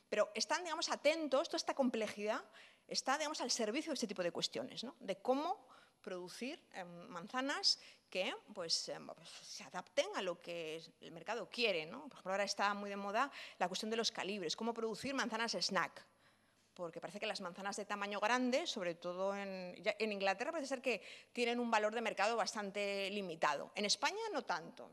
Pero están, digamos, atentos, toda esta complejidad está, digamos, al servicio de este tipo de cuestiones, de cómo producir em, manzanas que pues, em, pues, se adapten a lo que el mercado quiere. Por ejemplo, ahora está muy de moda la cuestión de los calibres, cómo producir manzanas snack porque parece que las manzanas de tamaño grande, sobre todo en, Inglaterra, parece ser que tienen un valor de mercado bastante limitado. En España no tanto.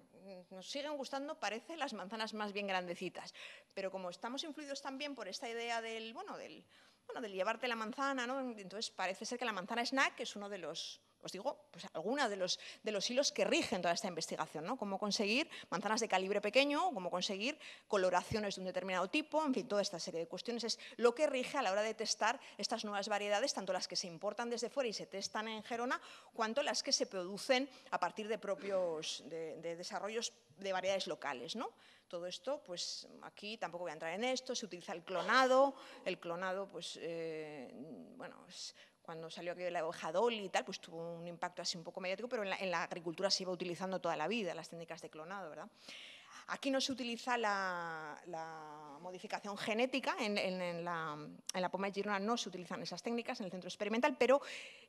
Nos siguen gustando, parece, las manzanas más bien grandecitas. Pero como estamos influidos también por esta idea del, bueno, del, bueno, llevarte la manzana, ¿no? entonces parece ser que la manzana snack es uno de los os digo, pues algunos de los, de los hilos que rigen toda esta investigación, ¿no? Cómo conseguir manzanas de calibre pequeño, cómo conseguir coloraciones de un determinado tipo, en fin, toda esta serie de cuestiones es lo que rige a la hora de testar estas nuevas variedades, tanto las que se importan desde fuera y se testan en Gerona, cuanto las que se producen a partir de propios de, desarrollos de variedades locales, ¿no? todo esto, pues aquí tampoco voy a entrar en esto, se utiliza el clonado, el clonado, pues, eh, bueno, es cuando salió aquello de la hoja Dolly y tal, pues tuvo un impacto así un poco mediático, pero en la, en la agricultura se iba utilizando toda la vida las técnicas de clonado, ¿verdad? Aquí no se utiliza la, modificación genética, en, la, en Poma de Girona no se utilizan esas técnicas en el centro experimental, pero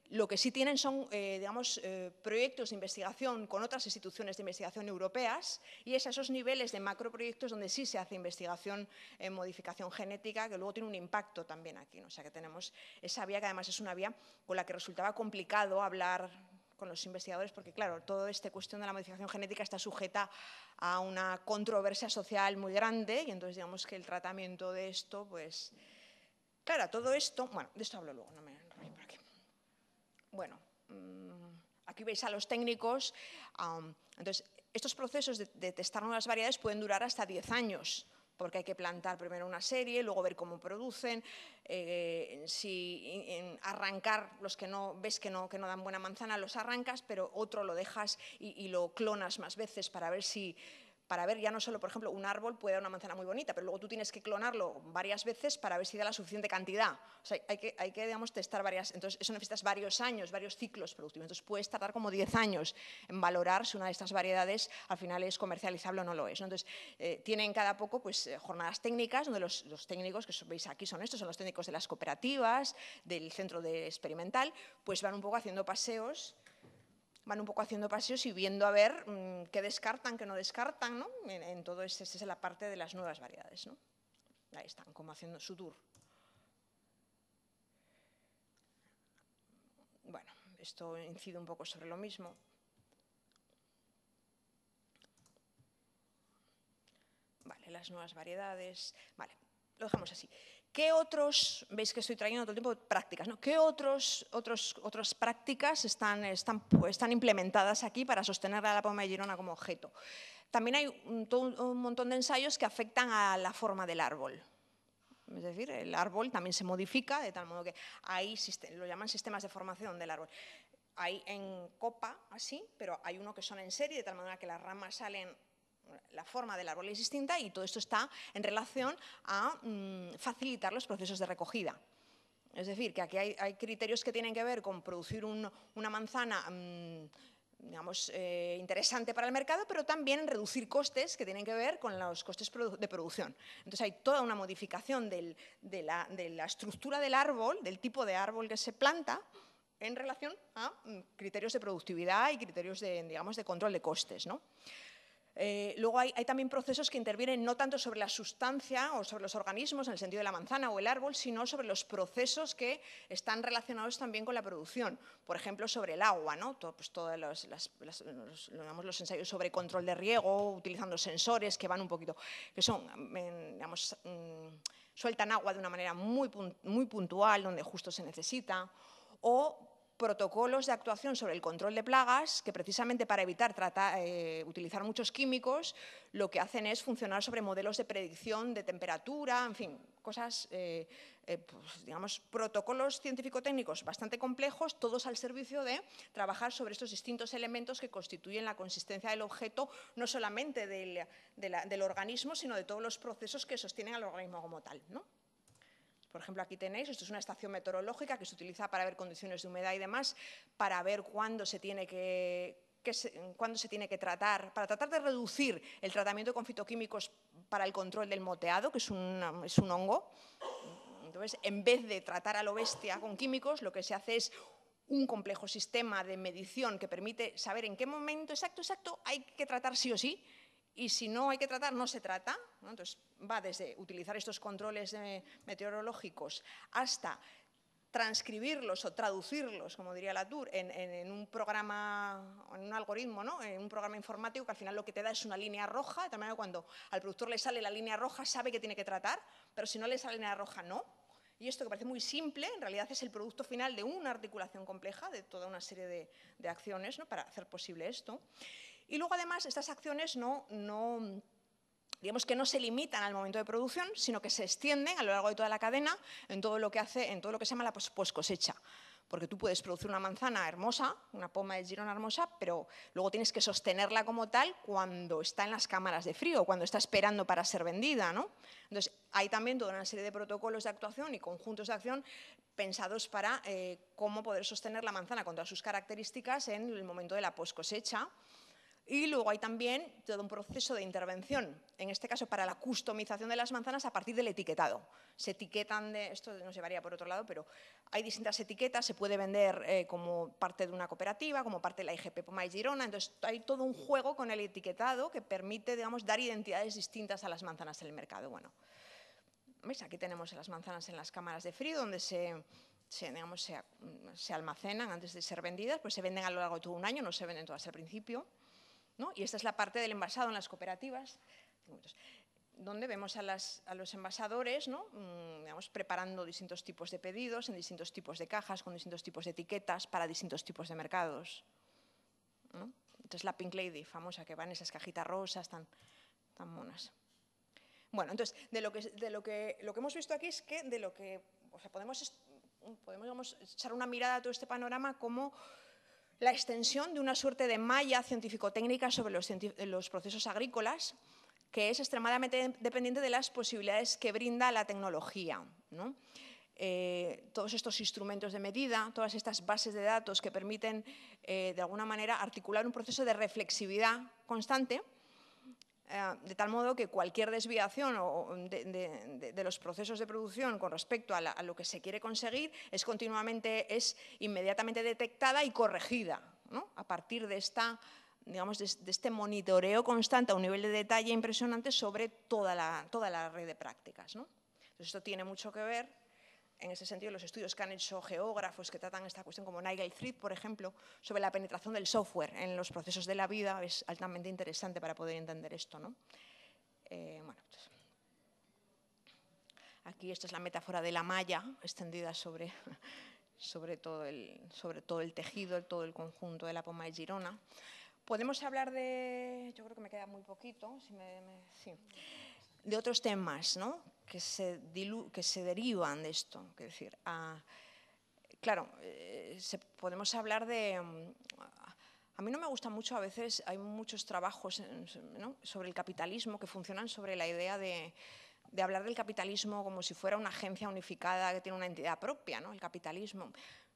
lo que sí tienen son, eh, digamos, eh, proyectos de investigación con otras instituciones de investigación europeas y es a esos niveles de macroproyectos donde sí se hace investigación en eh, modificación genética, que luego tiene un impacto también aquí. O sea, que tenemos esa vía que además es una vía con la que resultaba complicado hablar con los investigadores, porque claro, toda esta cuestión de la modificación genética está sujeta a una controversia social muy grande y entonces digamos que el tratamiento de esto, pues, claro, todo esto, bueno, de esto hablo luego, no me enrollo por aquí. Bueno, mm, aquí veis a los técnicos, entonces estos procesos de, de testar nuevas variedades pueden durar hasta 10 años, porque hay que plantar primero una serie, luego ver cómo producen, eh, si en arrancar los que no ves que no, que no dan buena manzana, los arrancas, pero otro lo dejas y lo clonas más veces para ver si, para ver ya no solo, por ejemplo, un árbol puede dar una manzana muy bonita, pero luego tú tienes que clonarlo varias veces para ver si da la suficiente cantidad. hay que, digamos, testar varias, entonces eso necesitas varios años, varios ciclos productivos. Entonces puedes tardar como 10 años en valorar si una de estas variedades al final es comercializable o no lo es. Entonces eh, tienen cada poco pues, eh, jornadas técnicas, donde los, técnicos que veis aquí son estos, son los técnicos de las cooperativas, del centro de experimental, pues van un poco haciendo paseos van un poco haciendo paseos y viendo a ver mm, qué descartan, qué no descartan, ¿no? En, todo esto, esa es la parte de las nuevas variedades, ¿no? Ahí están, como haciendo su tour. Bueno, esto incide un poco sobre lo mismo. Vale, las nuevas variedades. Vale, lo dejamos así. ¿Qué otros, veis que estoy trayendo todo tipo de prácticas, ¿no? ¿Qué otros, otros, otras prácticas están, están, están implementadas aquí para sostener a la Palma de Girona como objeto? También hay un, montón de ensayos que afectan a la forma del árbol. Es decir, el árbol también se modifica de tal modo que hay, lo llaman sistemas de formación del árbol. Hay en copa, así, pero hay uno que son en serie, de tal manera que las ramas salen la forma del árbol es distinta y todo esto está en relación a mm, facilitar los procesos de recogida. Es decir, que aquí hay, criterios que tienen que ver con producir una manzana mm, digamos, eh, interesante para el mercado, pero también reducir costes que tienen que ver con los costes de producción. Entonces hay toda una modificación de, la, de, la, estructura del árbol, del tipo de árbol que se planta, en relación a mm, criterios de productividad y criterios de, digamos, de control de costes. ¿no? Eh, luego hay, también procesos que intervienen no tanto sobre la sustancia o sobre los organismos, en el sentido de la manzana o el árbol, sino sobre los procesos que están relacionados también con la producción. Por ejemplo, sobre el agua, ¿no? Todo, pues, todos los, los, los, ensayos sobre control de riego, utilizando sensores que van un poquito, que son, digamos, mm, sueltan agua de una manera muy, muy puntual, donde justo se necesita, o protocolos de actuación sobre el control de plagas, que precisamente para evitar eh, utilizar muchos químicos, lo que hacen es funcionar sobre modelos de predicción de temperatura, en fin, cosas, eh, eh, pues, digamos, protocolos científico-técnicos bastante complejos, todos al servicio de trabajar sobre estos distintos elementos que constituyen la consistencia del objeto, no solamente del, del organismo, sino de todos los procesos que sostienen al organismo como tal. ¿no? Por ejemplo, aquí tenéis, esto es una estación meteorológica que se utiliza para ver condiciones de humedad y demás, para ver cuándo se tiene que, tiene que tratar, para tratar de reducir el tratamiento con fitoquímicos para el control del moteado, que es, es un hongo. Entonces, en vez de tratar a lo bestia con químicos, lo que se hace es un complejo sistema de medición que permite saber en qué momento exacto, exacto, hay que tratar sí o sí y si no hay que tratar, no se trata. Entonces, va desde utilizar estos controles eh, meteorológicos hasta transcribirlos o traducirlos, como diría Latour, en, en, un programa, en un algoritmo, en un programa informático que al final lo que te da es una línea roja, de tal manera que cuando al productor le sale la línea roja sabe que tiene que tratar, pero si no le sale la línea roja no. Y esto que parece muy simple, en realidad es el producto final de una articulación compleja, de toda una serie de, acciones para hacer posible esto. Y luego, además, estas acciones no, digamos que no se limitan al momento de producción, sino que se extienden a lo largo de toda la cadena en todo lo que hace, en todo lo que se llama la poscosecha. cosecha. Porque tú puedes producir una manzana hermosa, una poma de Girona hermosa, pero luego tienes que sostenerla como tal cuando está en las cámaras de frío, cuando está esperando para ser vendida. ¿no? Entonces, hay también toda una serie de protocolos de actuación y conjuntos de acción pensados para eh, cómo poder sostener la manzana con todas sus características en el momento de la poscosecha. cosecha. Y luego hay también todo un proceso de intervención, en este caso para la customización de las manzanas a partir del etiquetado. Se etiquetan de, esto nos llevaría por otro lado, pero hay distintas etiquetas, se puede vender eh, como parte de una cooperativa, como parte de la IGP Pomay Girona, entonces hay todo un juego con el etiquetado que permite, digamos, dar identidades distintas a las manzanas en el mercado. Bueno, Aquí tenemos las manzanas en las cámaras de frío, donde se, digamos, se almacenan antes de ser vendidas, pues se venden a lo largo de todo un año, no se venden todas al principio. Y esta es la parte del envasado en las cooperativas, donde vemos a, los envasadores ¿no? Mm, digamos, preparando distintos tipos de pedidos en distintos tipos de cajas, con distintos tipos de etiquetas para distintos tipos de mercados. Entonces la Pink Lady famosa que va en esas cajitas rosas tan, tan monas. Bueno, entonces, de lo que, hemos visto aquí es que de lo que podemos, podemos echar una mirada a todo este panorama como la extensión de una suerte de malla científico-técnica sobre los, procesos agrícolas, que es extremadamente dependiente de las posibilidades que brinda la tecnología. Eh, todos estos instrumentos de medida, todas estas bases de datos que permiten, eh, de alguna manera, articular un proceso de reflexividad constante eh, de tal modo que cualquier desviación de, los procesos de producción con respecto a, lo que se quiere conseguir es continuamente, es inmediatamente detectada y corregida a partir de esta digamos, de, este monitoreo constante a un nivel de detalle impresionante sobre toda la, red de prácticas. esto tiene mucho que ver en ese sentido los estudios que han hecho geógrafos que tratan esta cuestión, como Nigel Thrift, por ejemplo, sobre la penetración del software en los procesos de la vida, es altamente interesante para poder entender esto. Eh, pues, aquí esta es la metáfora de la malla extendida sobre, sobre, todo, el, sobre todo el tejido, todo el conjunto de la poma de Girona. Podemos hablar de... Yo creo que me queda muy poquito. sí de otros temas que, se que se derivan de esto. Es decir, claro, eh, podemos hablar de... Mm, a, mí no me gusta mucho, a veces hay muchos trabajos sobre el capitalismo que funcionan sobre la idea de, hablar del capitalismo como si fuera una agencia unificada que tiene una entidad propia, ¿no? el capitalismo.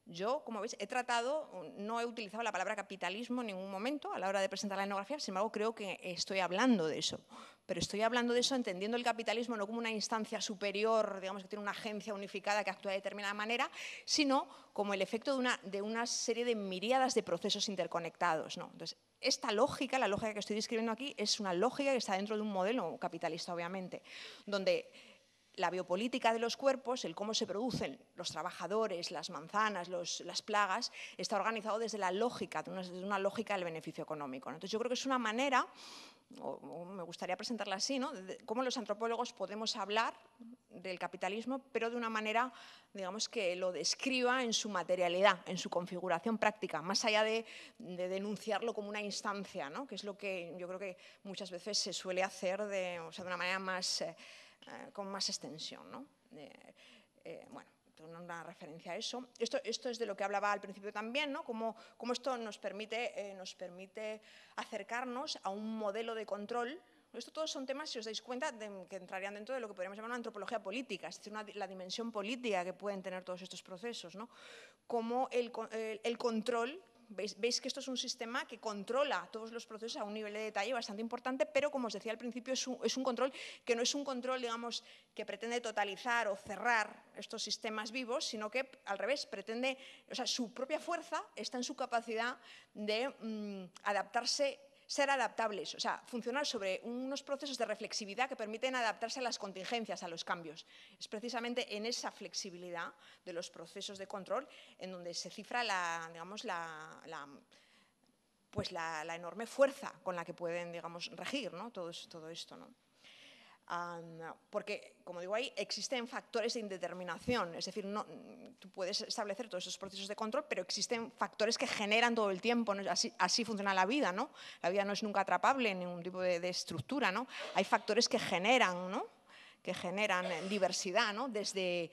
Yo, como veis, he tratado, no he utilizado la palabra capitalismo en ningún momento a la hora de presentar la etnografía, sin embargo creo que estoy hablando de eso. Pero estoy hablando de eso entendiendo el capitalismo no como una instancia superior, digamos que tiene una agencia unificada que actúa de determinada manera, sino como el efecto de una, de una serie de miríadas de procesos interconectados. Entonces, esta lógica, la lógica que estoy describiendo aquí, es una lógica que está dentro de un modelo capitalista, obviamente, donde la biopolítica de los cuerpos, el cómo se producen los trabajadores, las manzanas, las plagas, está organizado desde la lógica, desde una, lógica del beneficio económico. Entonces yo creo que es una manera, o, me gustaría presentarla así, ¿no? cómo los antropólogos podemos hablar del capitalismo, pero de una manera, digamos, que lo describa en su materialidad, en su configuración práctica, más allá de, denunciarlo como una instancia, que es lo que yo creo que muchas veces se suele hacer de, de una manera más... Eh, eh, con más extensión. ¿no? Eh, eh, bueno, una referencia a eso. Esto, esto es de lo que hablaba al principio también, ¿no? Cómo, esto nos permite, nos permite acercarnos a un modelo de control esto todos son temas, si os dais cuenta, de, que entrarían dentro de lo que podríamos llamar una antropología política, es decir, una, la dimensión política que pueden tener todos estos procesos, ¿no? Como el, el, control veis, que esto es un sistema que controla todos los procesos a un nivel de detalle bastante importante, pero como os decía al principio, es un, control que no es un control, digamos, que pretende totalizar o cerrar estos sistemas vivos, sino que al revés, pretende, o sea, su propia fuerza está en su capacidad de mm, adaptarse ser adaptables, o sea, funcionar sobre unos procesos de reflexividad que permiten adaptarse a las contingencias, a los cambios. Es precisamente en esa flexibilidad de los procesos de control en donde se cifra la, digamos, la, pues la, enorme fuerza con la que pueden, digamos, regir ¿no? todo, todo esto, ¿no? porque, como digo ahí, existen factores de indeterminación, es decir, no, tú puedes establecer todos esos procesos de control, pero existen factores que generan todo el tiempo, así, así, funciona la vida, ¿no? La vida no es nunca atrapable en ningún tipo de, de estructura, ¿no? Hay factores que generan, ¿no? que generan eh, diversidad, ¿no? desde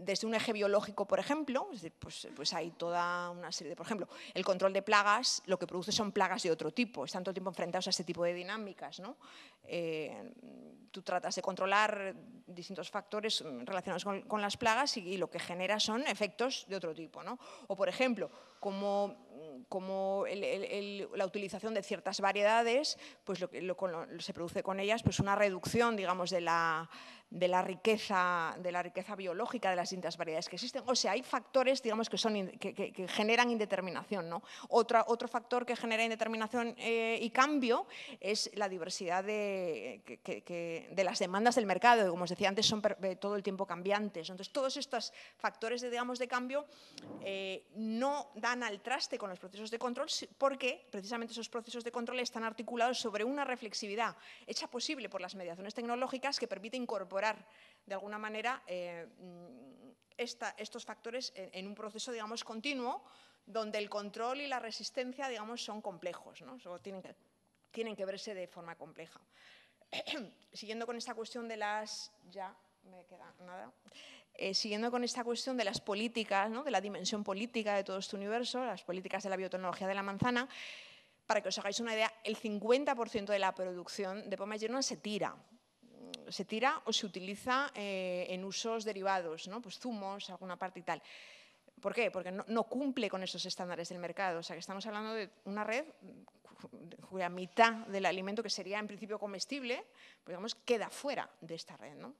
desde un eje biológico, por ejemplo, pues, pues, hay toda una serie de, por ejemplo, el control de plagas lo que produce son plagas de otro tipo, están todo el tiempo enfrentados a este tipo de dinámicas. ¿no? Eh, tú tratas de controlar distintos factores relacionados con, las plagas y, y, lo que genera son efectos de otro tipo. ¿no? O, por ejemplo, como como la utilización de ciertas variedades, pues lo, que se produce con ellas pues una reducción, digamos, de la, riqueza, de la riqueza biológica de las distintas variedades que existen. O sea, hay factores, digamos, que, son, que, generan indeterminación. ¿no? otro factor que genera indeterminación eh, y cambio es la diversidad de, las demandas del mercado, como os decía antes, son eh, todo el tiempo cambiantes. Entonces, todos estos factores, de, digamos, de cambio eh, no dan al traste con los procesos procesos de control porque precisamente esos procesos de control están articulados sobre una reflexividad hecha posible por las mediaciones tecnológicas que permite incorporar de alguna manera eh, mm, estos factores en, un proceso digamos continuo donde el control y la resistencia digamos son complejos, ¿no? tienen, que, tienen que verse de forma compleja. Siguiendo con esta cuestión de las... ya me queda nada... Eh, siguiendo con esta cuestión de las políticas, de la dimensión política de todo este universo, las políticas de la biotecnología de la manzana, para que os hagáis una idea, el 50% de la producción de pomas yerna se tira. Se tira o se utiliza eh, en usos derivados, pues zumos, alguna parte y tal. ¿Por qué? Porque no, cumple con esos estándares del mercado. O sea, que estamos hablando de una red cuya mitad del alimento que sería en principio comestible, pues digamos, queda fuera de esta red. ¿no?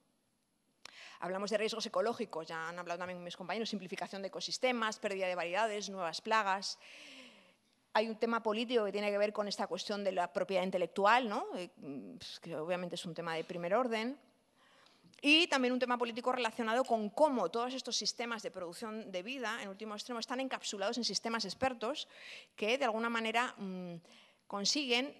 Hablamos de riesgos ecológicos, ya han hablado también mis compañeros, simplificación de ecosistemas, pérdida de variedades, nuevas plagas. Hay un tema político que tiene que ver con esta cuestión de la propiedad intelectual, ¿no? Eh, pues, que obviamente es un tema de primer orden. Y también un tema político relacionado con cómo todos estos sistemas de producción de vida, en último extremo, están encapsulados en sistemas expertos que, de alguna manera, mm, consiguen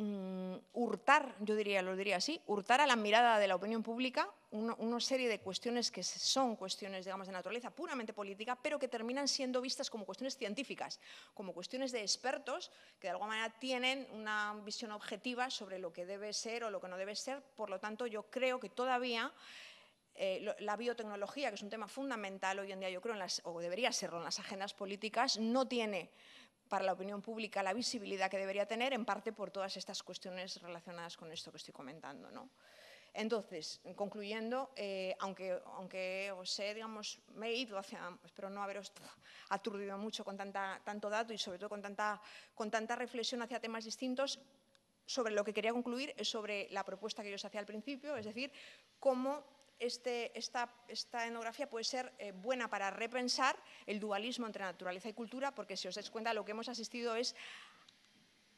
Mm, hurtar, yo diría, lo diría así, hurtar a la mirada de la opinión pública una serie de cuestiones que son cuestiones, digamos, de naturaleza puramente política, pero que terminan siendo vistas como cuestiones científicas, como cuestiones de expertos que de alguna manera tienen una visión objetiva sobre lo que debe ser o lo que no debe ser. Por lo tanto, yo creo que todavía... Eh, la biotecnología, que es un tema fundamental hoy en día, yo creo, o debería serlo en las agendas políticas, no tiene para la opinión pública la visibilidad que debería tener, en parte por todas estas cuestiones relacionadas con esto que estoy comentando. Entonces, concluyendo, eh, aunque, aunque os he, digamos, me he ido hacia, espero no haberos aturdido mucho con tanta, tanto dato y sobre todo con tanta, con tanta reflexión hacia temas distintos, sobre lo que quería concluir es sobre la propuesta que yo os hacía al principio, es decir, cómo este, esta, etnografía puede ser eh, buena para repensar el dualismo entre naturaleza y cultura, porque si os dais cuenta lo que hemos asistido es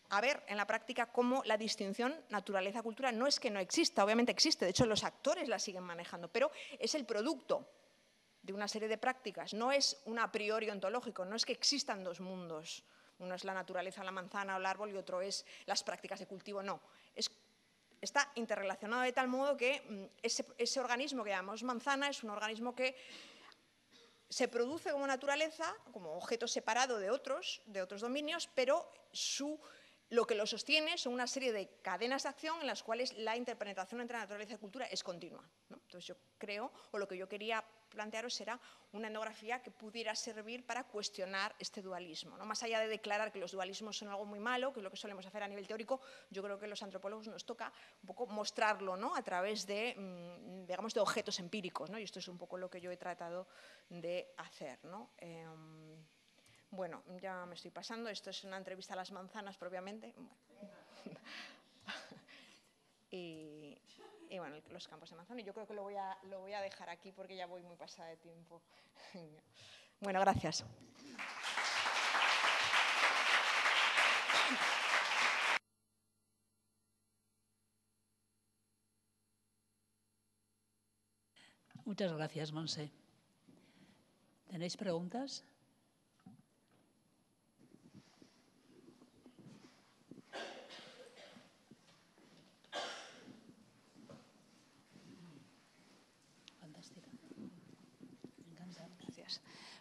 a ver en la práctica cómo la distinción naturaleza-cultura no es que no exista, obviamente existe, de hecho los actores la siguen manejando, pero es el producto de una serie de prácticas, no es un a priori ontológico, no es que existan dos mundos, uno es la naturaleza, la manzana o el árbol y otro es las prácticas de cultivo, no, está interrelacionado de tal modo que mm, ese, organismo que llamamos manzana es un organismo que se produce como naturaleza, como objeto separado de otros, de otros dominios, pero su, lo que lo sostiene son una serie de cadenas de acción en las cuales la interpretación entre naturaleza y cultura es continua. Entonces yo creo, o lo que yo quería plantearos era una etnografía que pudiera servir para cuestionar este dualismo. ¿no? Más allá de declarar que los dualismos son algo muy malo, que es lo que solemos hacer a nivel teórico, yo creo que los antropólogos nos toca un poco mostrarlo ¿no? a través de, mm, digamos, de objetos empíricos. ¿no? Y esto es un poco lo que yo he tratado de hacer. Em, bueno, ya me estoy pasando. Esto es una entrevista a las manzanas propiamente. y y bueno, los campos de manzano. Yo creo que lo voy a, lo voy a dejar aquí porque ya voy muy pasada de tiempo. bueno, gracias. Muchas gracias, Monse. ¿Tenéis preguntas?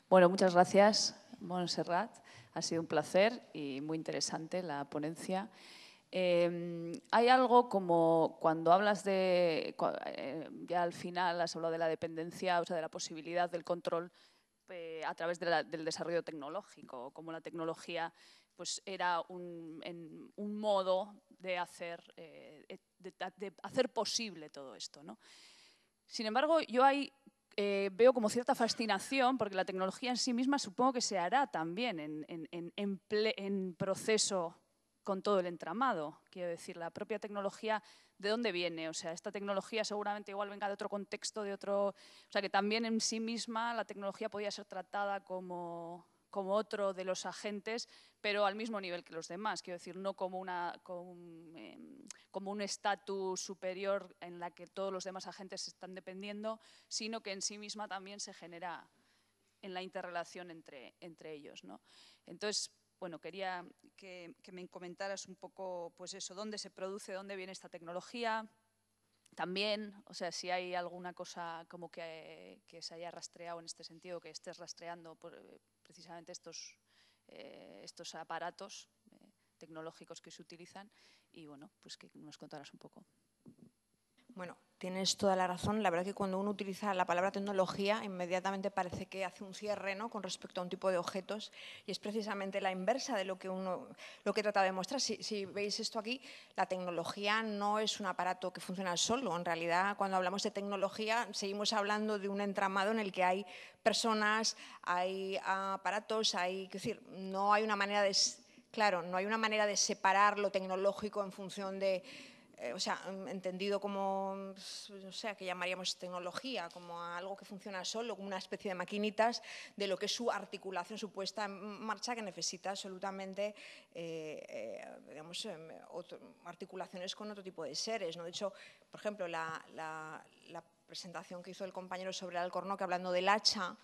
Bueno, muchas gracias, Montserrat. Ha sido un placer y muy interesante la ponencia. Em, hay algo como cuando hablas de, eh, ya al final has hablado de la dependencia, o sea, de la posibilidad del control eh, a través del desarrollo tecnológico, como la tecnología pues era un, modo de hacer, eh, hacer posible todo esto. Sin embargo, yo hay eh, veo como cierta fascinación, porque la tecnología en sí misma supongo que se hará también en, en, proceso con todo el entramado. Quiero decir, la propia tecnología, ¿de dónde viene? O sea, esta tecnología seguramente igual venga de otro contexto, de otro... O sea, que también en sí misma la tecnología podía ser tratada como como otro de los agentes, pero al mismo nivel que los demás. Quiero decir, no como, em, un estatus superior en la que todos los demás agentes están dependiendo, sino que en sí misma también se genera en la interrelación entre, ellos. Entonces, bueno, quería que, que, me comentaras un poco pues eso, dónde se produce, dónde viene esta tecnología, también, o sea, si hay alguna cosa como que, se haya rastreado en este sentido, que estés rastreando eh, precisamente estos, eh, estos aparatos eh, tecnológicos que se utilizan y bueno, pues que nos contarás un poco. Bueno, tienes toda la razón. La verdad que cuando uno utiliza la palabra tecnología, inmediatamente parece que hace un cierre con respecto a un tipo de objetos y es precisamente la inversa de lo que uno lo que de mostrar. Si, si, veis esto aquí, la tecnología no es un aparato que funciona solo. En realidad, cuando hablamos de tecnología, seguimos hablando de un entramado en el que hay personas, hay aparatos, hay, es decir, no hay una manera de claro, no hay una manera de separar lo tecnológico en función de eh, o sea, mm, entendido como, pues, no sé, que llamaríamos tecnología, como algo que funciona solo, como una especie de maquinitas de lo que es su articulación supuesta en marcha que necesita absolutamente, eh, eh, digamos, em, articulaciones con otro tipo de seres, ¿no? De hecho, por ejemplo, la, presentación que hizo el compañero sobre el Alcornoque hablando del hacha,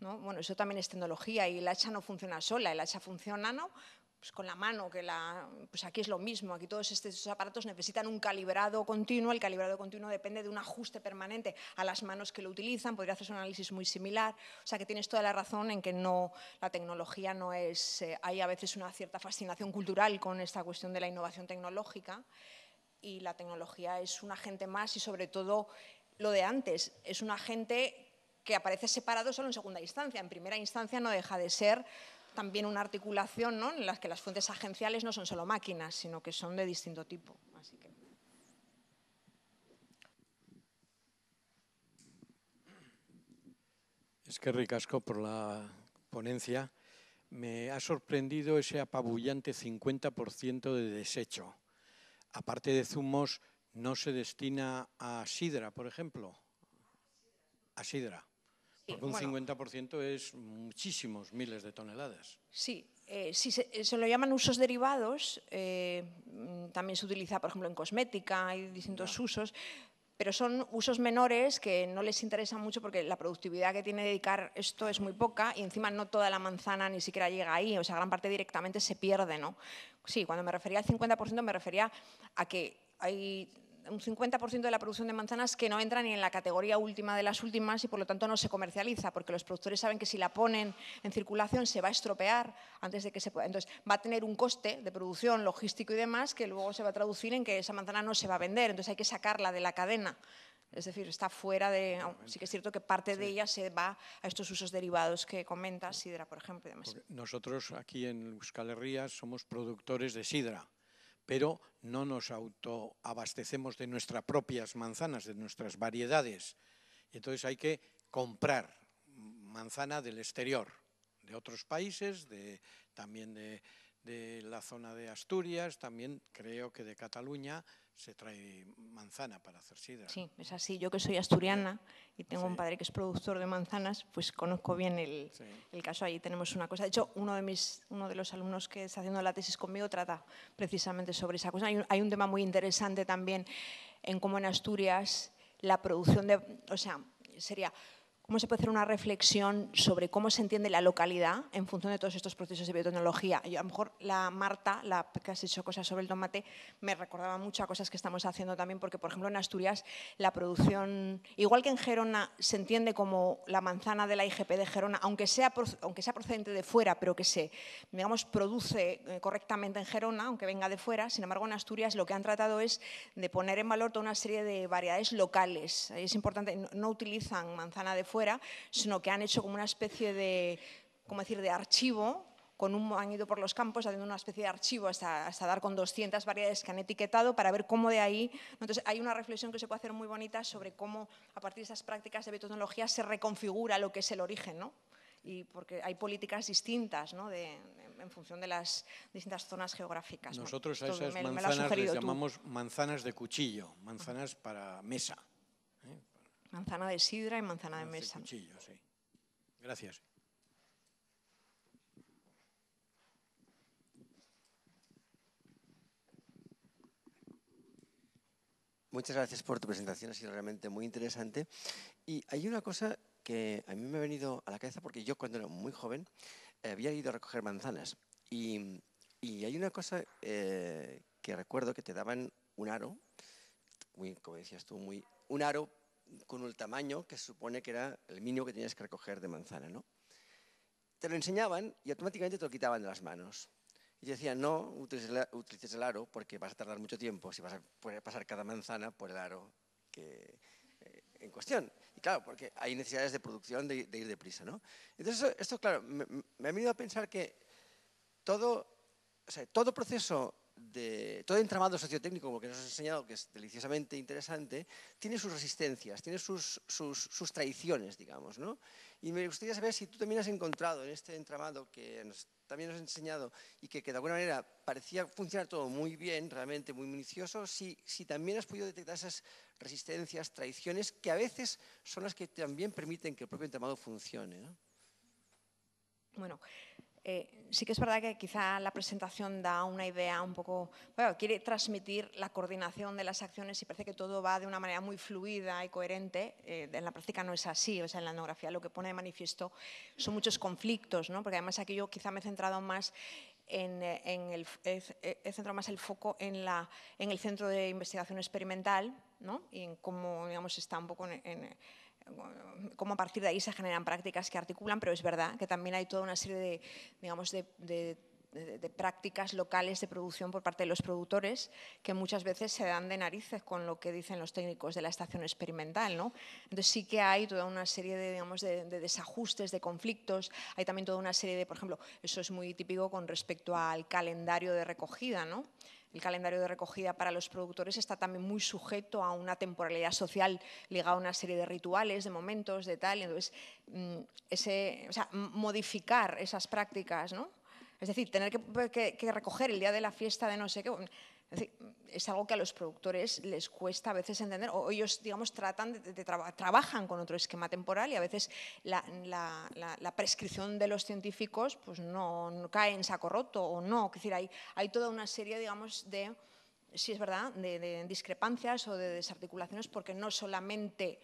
Bueno, eso también es tecnología y el hacha no funciona sola, el hacha funciona, ¿no? Pues, con la mano, que la, pues aquí es lo mismo, aquí todos estos aparatos necesitan un calibrado continuo, el calibrado continuo depende de un ajuste permanente a las manos que lo utilizan, podría hacerse un análisis muy similar, o sea que tienes toda la razón en que no, la tecnología no es, eh, hay a veces una cierta fascinación cultural con esta cuestión de la innovación tecnológica y la tecnología es un agente más y sobre todo lo de antes, es un agente que aparece separado solo en segunda instancia, en primera instancia no deja de ser también una articulación en la que las fuentes agenciales no son solo máquinas, sino que son de distinto tipo. Es que ricasco por la ponencia. Me ha sorprendido ese apabullante 50% de desecho. Aparte de zumos, ¿no se destina a sidra, por ejemplo? A sidra un 50% es muchísimos miles de toneladas. Sí, eh, si eh, se, lo llaman usos derivados, eh, mm, también se utiliza, por ejemplo, en cosmética, hay distintos usos, pero son usos menores que no les interesa mucho porque la productividad que tiene dedicar esto es muy poca y encima no toda la manzana ni siquiera llega ahí, o sea, gran parte directamente se pierde, ¿no? Sí, cuando me refería al 50% me refería a que hay un 50% de la producción de manzanas que no entra ni en la categoría última de las últimas y por lo tanto no se comercializa, porque los productores saben que si la ponen en circulación se va a estropear antes de que se pueda. Entonces va a tener un coste de producción logístico y demás que luego se va a traducir en que esa manzana no se va a vender, entonces hay que sacarla de la cadena. Es decir, está fuera de... sí que es cierto que parte de ella se va a estos usos derivados que comentas, sidra, por ejemplo, nosotros aquí en Euskal Herria somos productores de sidra pero no nos autoabastecemos de nuestras propias manzanas, de nuestras variedades. Entonces hay que comprar manzana del exterior, de otros países, también de, de la zona de Asturias, también creo que de Cataluña, se trae manzana para hacer sidra. Sí, es así. Yo que soy asturiana y tengo un padre que es productor de manzanas, pues conozco bien el, caso. Ahí tenemos una cosa. De hecho, uno de, mis, uno de los alumnos que está haciendo la tesis conmigo trata precisamente sobre esa cosa. Hay un, hay un tema muy interesante también en cómo en Asturias la producción de... O sea, sería cómo se puede hacer una reflexión sobre cómo se entiende la localidad en función de todos estos procesos de biotecnología. Yo, a lo mejor la Marta, la que has hecho cosas sobre el tomate, me recordaba mucho a cosas que estamos haciendo también, porque por ejemplo en Asturias la producción, igual que en Gerona se entiende como la manzana de la IGP de Gerona, aunque sea, aunque sea procedente de fuera, pero que se, digamos, produce eh, correctamente en Gerona, aunque venga de fuera, sin embargo en Asturias lo que han tratado es de poner en valor toda una serie de variedades locales. Es importante, no, no utilizan manzana de fuera, sino que han hecho como una especie de, como decir, de archivo con un, han ido por los campos haciendo una especie de archivo hasta, dar con 200 variedades que han etiquetado para ver cómo de ahí... Entonces, hay una reflexión que se puede hacer muy bonita sobre cómo a partir de esas prácticas de biotecnología se reconfigura lo que es el origen, Y porque hay políticas distintas, ¿no? en función de las distintas zonas geográficas. Nosotros a esas manzanas las llamamos manzanas de cuchillo, manzanas para mesa. Manzana de sidra y manzana de mesa. sí. Gracias. Muchas gracias por tu presentación, ha sido realmente muy interesante. Y hay una cosa que a mí me ha venido a la cabeza porque yo cuando era muy joven eh, había ido a recoger manzanas y, hay una cosa eh, que recuerdo que te daban un aro, como decías tú, un aro con el tamaño que se supone que era el mínimo que tenías que recoger de manzana. ¿no? Te lo enseñaban y automáticamente te lo quitaban de las manos. Y te decían, no utilices el aro porque vas a tardar mucho tiempo si vas a pasar cada manzana por el aro que, eh, en cuestión. Y claro, porque hay necesidades de producción de, de ir deprisa. ¿no? Entonces, esto, claro, me, me ha venido a pensar que todo, o sea, todo proceso de todo entramado sociotécnico, como que nos has enseñado, que es deliciosamente interesante, tiene sus resistencias, tiene sus, sus, traiciones, digamos. ¿no? Y me gustaría saber si tú también has encontrado en este entramado que nos, también nos has enseñado y que, de alguna manera parecía funcionar todo muy bien, realmente muy minucioso, si, también has podido detectar esas resistencias, traiciones, que a veces son las que también permiten que el propio entramado funcione. Bueno, eh, sí que es verdad que quizá la presentación da una idea un poco, bueno, quiere transmitir la coordinación de las acciones y parece que todo va de una manera muy fluida y coherente. Eh, en la práctica no es así, o sea, en la etnografía lo que pone de manifiesto son muchos conflictos, ¿no? porque además aquí yo quizá me he centrado más en, eh, el, he más el foco en, la, en el centro de investigación experimental ¿no? y en cómo digamos, está un poco en cómo a partir de ahí se generan prácticas que articulan, pero es verdad que también hay toda una serie de, digamos, de, prácticas locales de producción por parte de los productores que muchas veces se dan de narices con lo que dicen los técnicos de la estación experimental. ¿no? Entonces sí que hay toda una serie de, digamos, de, desajustes, de conflictos, hay también toda una serie de, por ejemplo, eso es muy típico con respecto al calendario de recogida. ¿no? el calendario de recogida para los productores está también muy sujeto a una temporalidad social ligada a una serie de rituales, de momentos, de tal. Entonces, mm, ese, modificar esas prácticas, ¿no? Es decir, tener que recoger el día de la fiesta de no sé qué es, algo que a los productores les cuesta a veces entender, o ellos, digamos, tratan de, trabajan con otro esquema temporal y a veces la, prescripción de los científicos pues no, cae en saco roto o no. Es decir, hay, toda una serie, digamos, de, si es verdad, de, discrepancias o de desarticulaciones, porque no solamente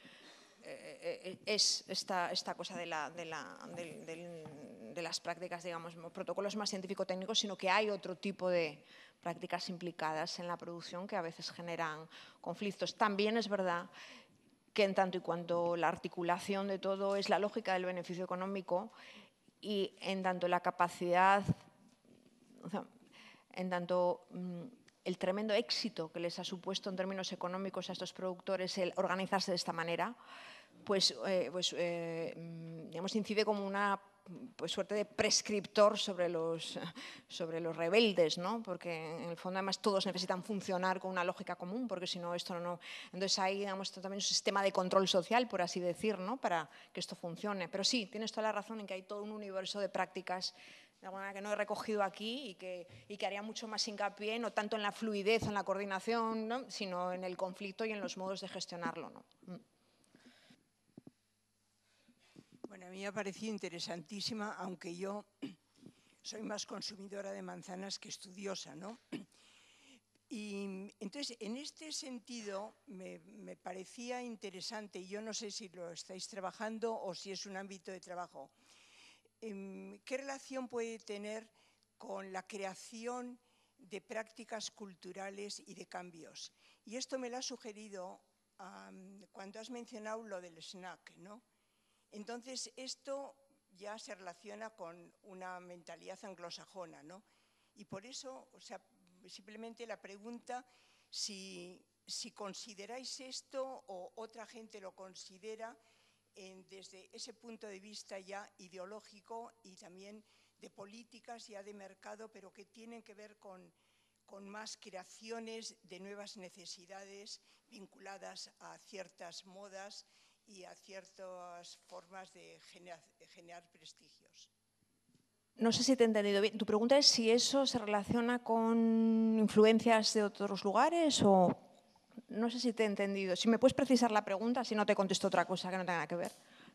eh, eh, es esta, esta cosa de, las prácticas, digamos, protocolos más científico-técnicos, sino que hay otro tipo de prácticas implicadas en la producción que a veces generan conflictos. También es verdad que en tanto y cuanto la articulación de todo es la lógica del beneficio económico y en tanto la capacidad, en tanto mm, el tremendo éxito que les ha supuesto en términos económicos a estos productores el organizarse de esta manera, pues, eh, pues eh, mm, digamos, incide como una pues, suerte de prescriptor sobre los, sobre los rebeldes, ¿no? porque en el fondo además todos necesitan funcionar con una lógica común, porque si no esto no... Entonces hay también un sistema de control social, por así decir, ¿no? para que esto funcione. Pero sí, tienes toda la razón en que hay todo un universo de prácticas de alguna manera que no he recogido aquí y que, que haría mucho más hincapié, no tanto en la fluidez, en la coordinación, sino en el conflicto y en los modos de gestionarlo. ¿no? Mm. a mí me ha parecido interesantísima, aunque yo soy más consumidora de manzanas que estudiosa, ¿no? Y entonces, en este sentido, me, parecía interesante, y yo no sé si lo estáis trabajando o si es un ámbito de trabajo, em, ¿qué relación puede tener con la creación de prácticas culturales y de cambios? Y esto me lo ha sugerido cuando has mencionado lo del snack, ¿no? Entonces, esto ya se relaciona con una mentalidad anglosajona, ¿no? Y por eso, o sea, simplemente la pregunta si, consideráis esto o otra gente lo considera desde ese punto de vista ya ideológico y también de políticas ya de mercado, pero que tienen que ver con más creaciones de nuevas necesidades vinculadas a ciertas modas, y a ciertas formas de generar, prestigios. No sé si te he entendido bien. Tu pregunta es si eso se relaciona con influencias de otros lugares o... No sé si te he entendido. Si me puedes precisar la pregunta, si no te contesto otra cosa que no tenga que ver.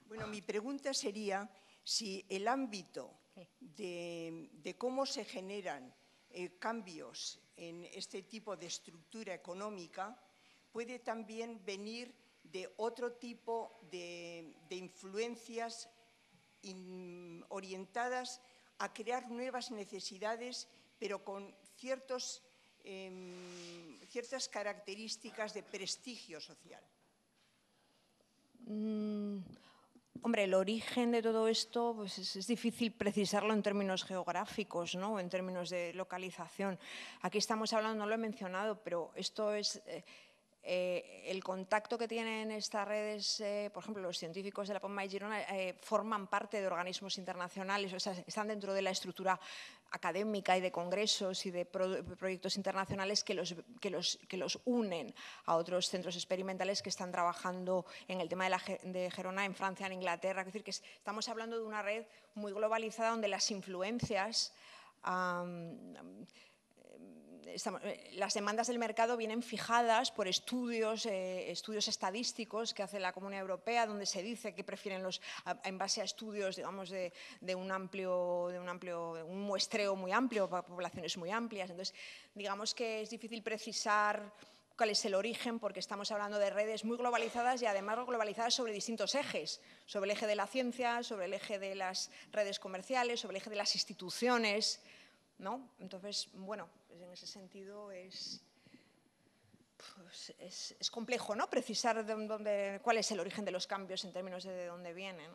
Bueno, mi pregunta sería si el ámbito de, cómo se generan eh, cambios en este tipo de estructura económica puede también venir de otro tipo de, influencias orientadas a crear nuevas necesidades, pero con ciertos, em, ciertas características de prestigio social. Mm, hombre, el origen de todo esto pues es, difícil precisarlo en términos geográficos, ¿no? en términos de localización. Aquí estamos hablando, no lo he mencionado, pero esto es... Eh, eh, el contacto que tienen estas redes, eh, por ejemplo, los científicos de la Pomma y Girona eh, forman parte de organismos internacionales, o sea, están dentro de la estructura académica y de congresos y de proyectos internacionales que los, que, los, que los unen a otros centros experimentales que están trabajando en el tema de, la, Gerona en Francia, en Inglaterra. Es decir, que estamos hablando de una red muy globalizada donde las influencias... Eh, las demandas del mercado vienen fijadas por estudios, eh, estudios estadísticos que hace la Comunidad Europea, donde se dice que prefieren los, en base a estudios, digamos, de, de, un amplio, de un amplio, un muestreo muy amplio para poblaciones muy amplias. Entonces, digamos que es difícil precisar cuál es el origen, porque estamos hablando de redes muy globalizadas y además globalizadas sobre distintos ejes, sobre el eje de la ciencia, sobre el eje de las redes comerciales, sobre el eje de las instituciones, ¿no? Entonces, bueno, pues en ese sentido es, pues es, complejo precisar de dónde, cuál es el origen de los cambios en términos de, dónde vienen.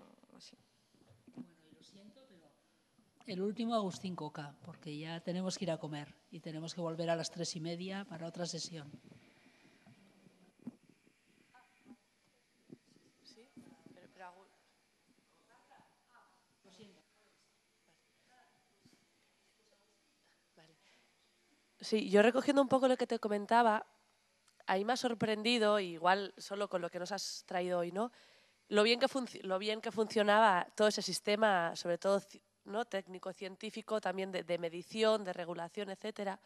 el último Agustín Coca, porque ya tenemos que ir a comer y tenemos que volver a las tres y media para otra sesión. Sí, yo recogiendo un poco lo que te comentaba, ahí me ha sorprendido, igual solo con lo que nos has traído hoy, ¿no? Lo bien que, lo bien que funcionaba todo ese sistema, sobre todo ¿no? técnico-científico, también de, medición, de regulación, etcétera.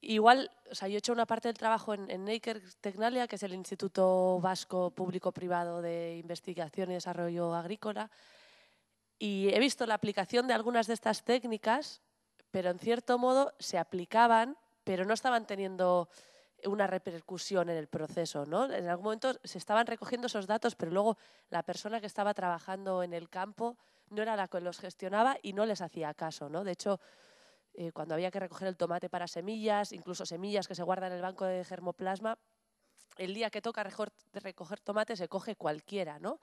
Igual, o sea, yo he hecho una parte del trabajo en, Naker Tecnalia, que es el Instituto Vasco Público-Privado de Investigación y Desarrollo Agrícola, y he visto la aplicación de algunas de estas técnicas pero en cierto modo se aplicaban, pero no estaban teniendo una repercusión en el proceso. ¿no? En algún momento se estaban recogiendo esos datos, pero luego la persona que estaba trabajando en el campo no era la que los gestionaba y no les hacía caso. ¿no? De hecho, eh, cuando había que recoger el tomate para semillas, incluso semillas que se guardan en el banco de germoplasma, el día que toca recoger tomate se coge cualquiera. ¿no?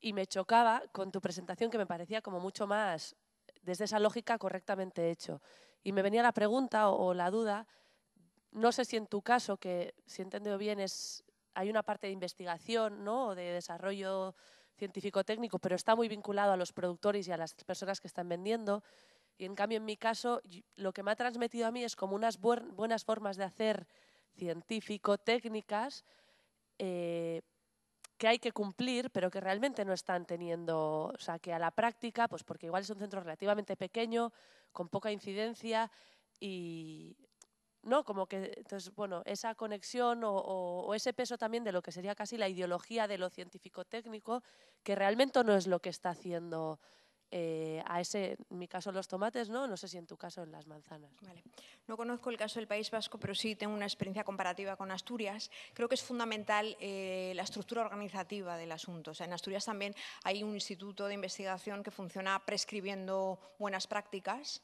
Y me chocaba con tu presentación que me parecía como mucho más desde esa lógica correctamente hecho. Y me venía la pregunta o, la duda, no sé si en tu caso, que si he entendido bien, es, hay una parte de investigación ¿no? o de desarrollo científico-técnico, pero está muy vinculado a los productores y a las personas que están vendiendo. Y en cambio, en mi caso, lo que me ha transmitido a mí es como unas buenas formas de hacer científico-técnicas, eh, que hay que cumplir, pero que realmente no están teniendo, o sea, que a la práctica, pues porque igual es un centro relativamente pequeño, con poca incidencia y no, como que, entonces, bueno, esa conexión o, o ese peso también de lo que sería casi la ideología de lo científico-técnico, que realmente no es lo que está haciendo eh, a ese, en mi caso los tomates, ¿no? No sé si en tu caso en las manzanas. No conozco el caso del País Vasco, pero sí tengo una experiencia comparativa con Asturias. Creo que es fundamental eh, la estructura organizativa del asunto. en Asturias también hay un instituto de investigación que funciona prescribiendo buenas prácticas,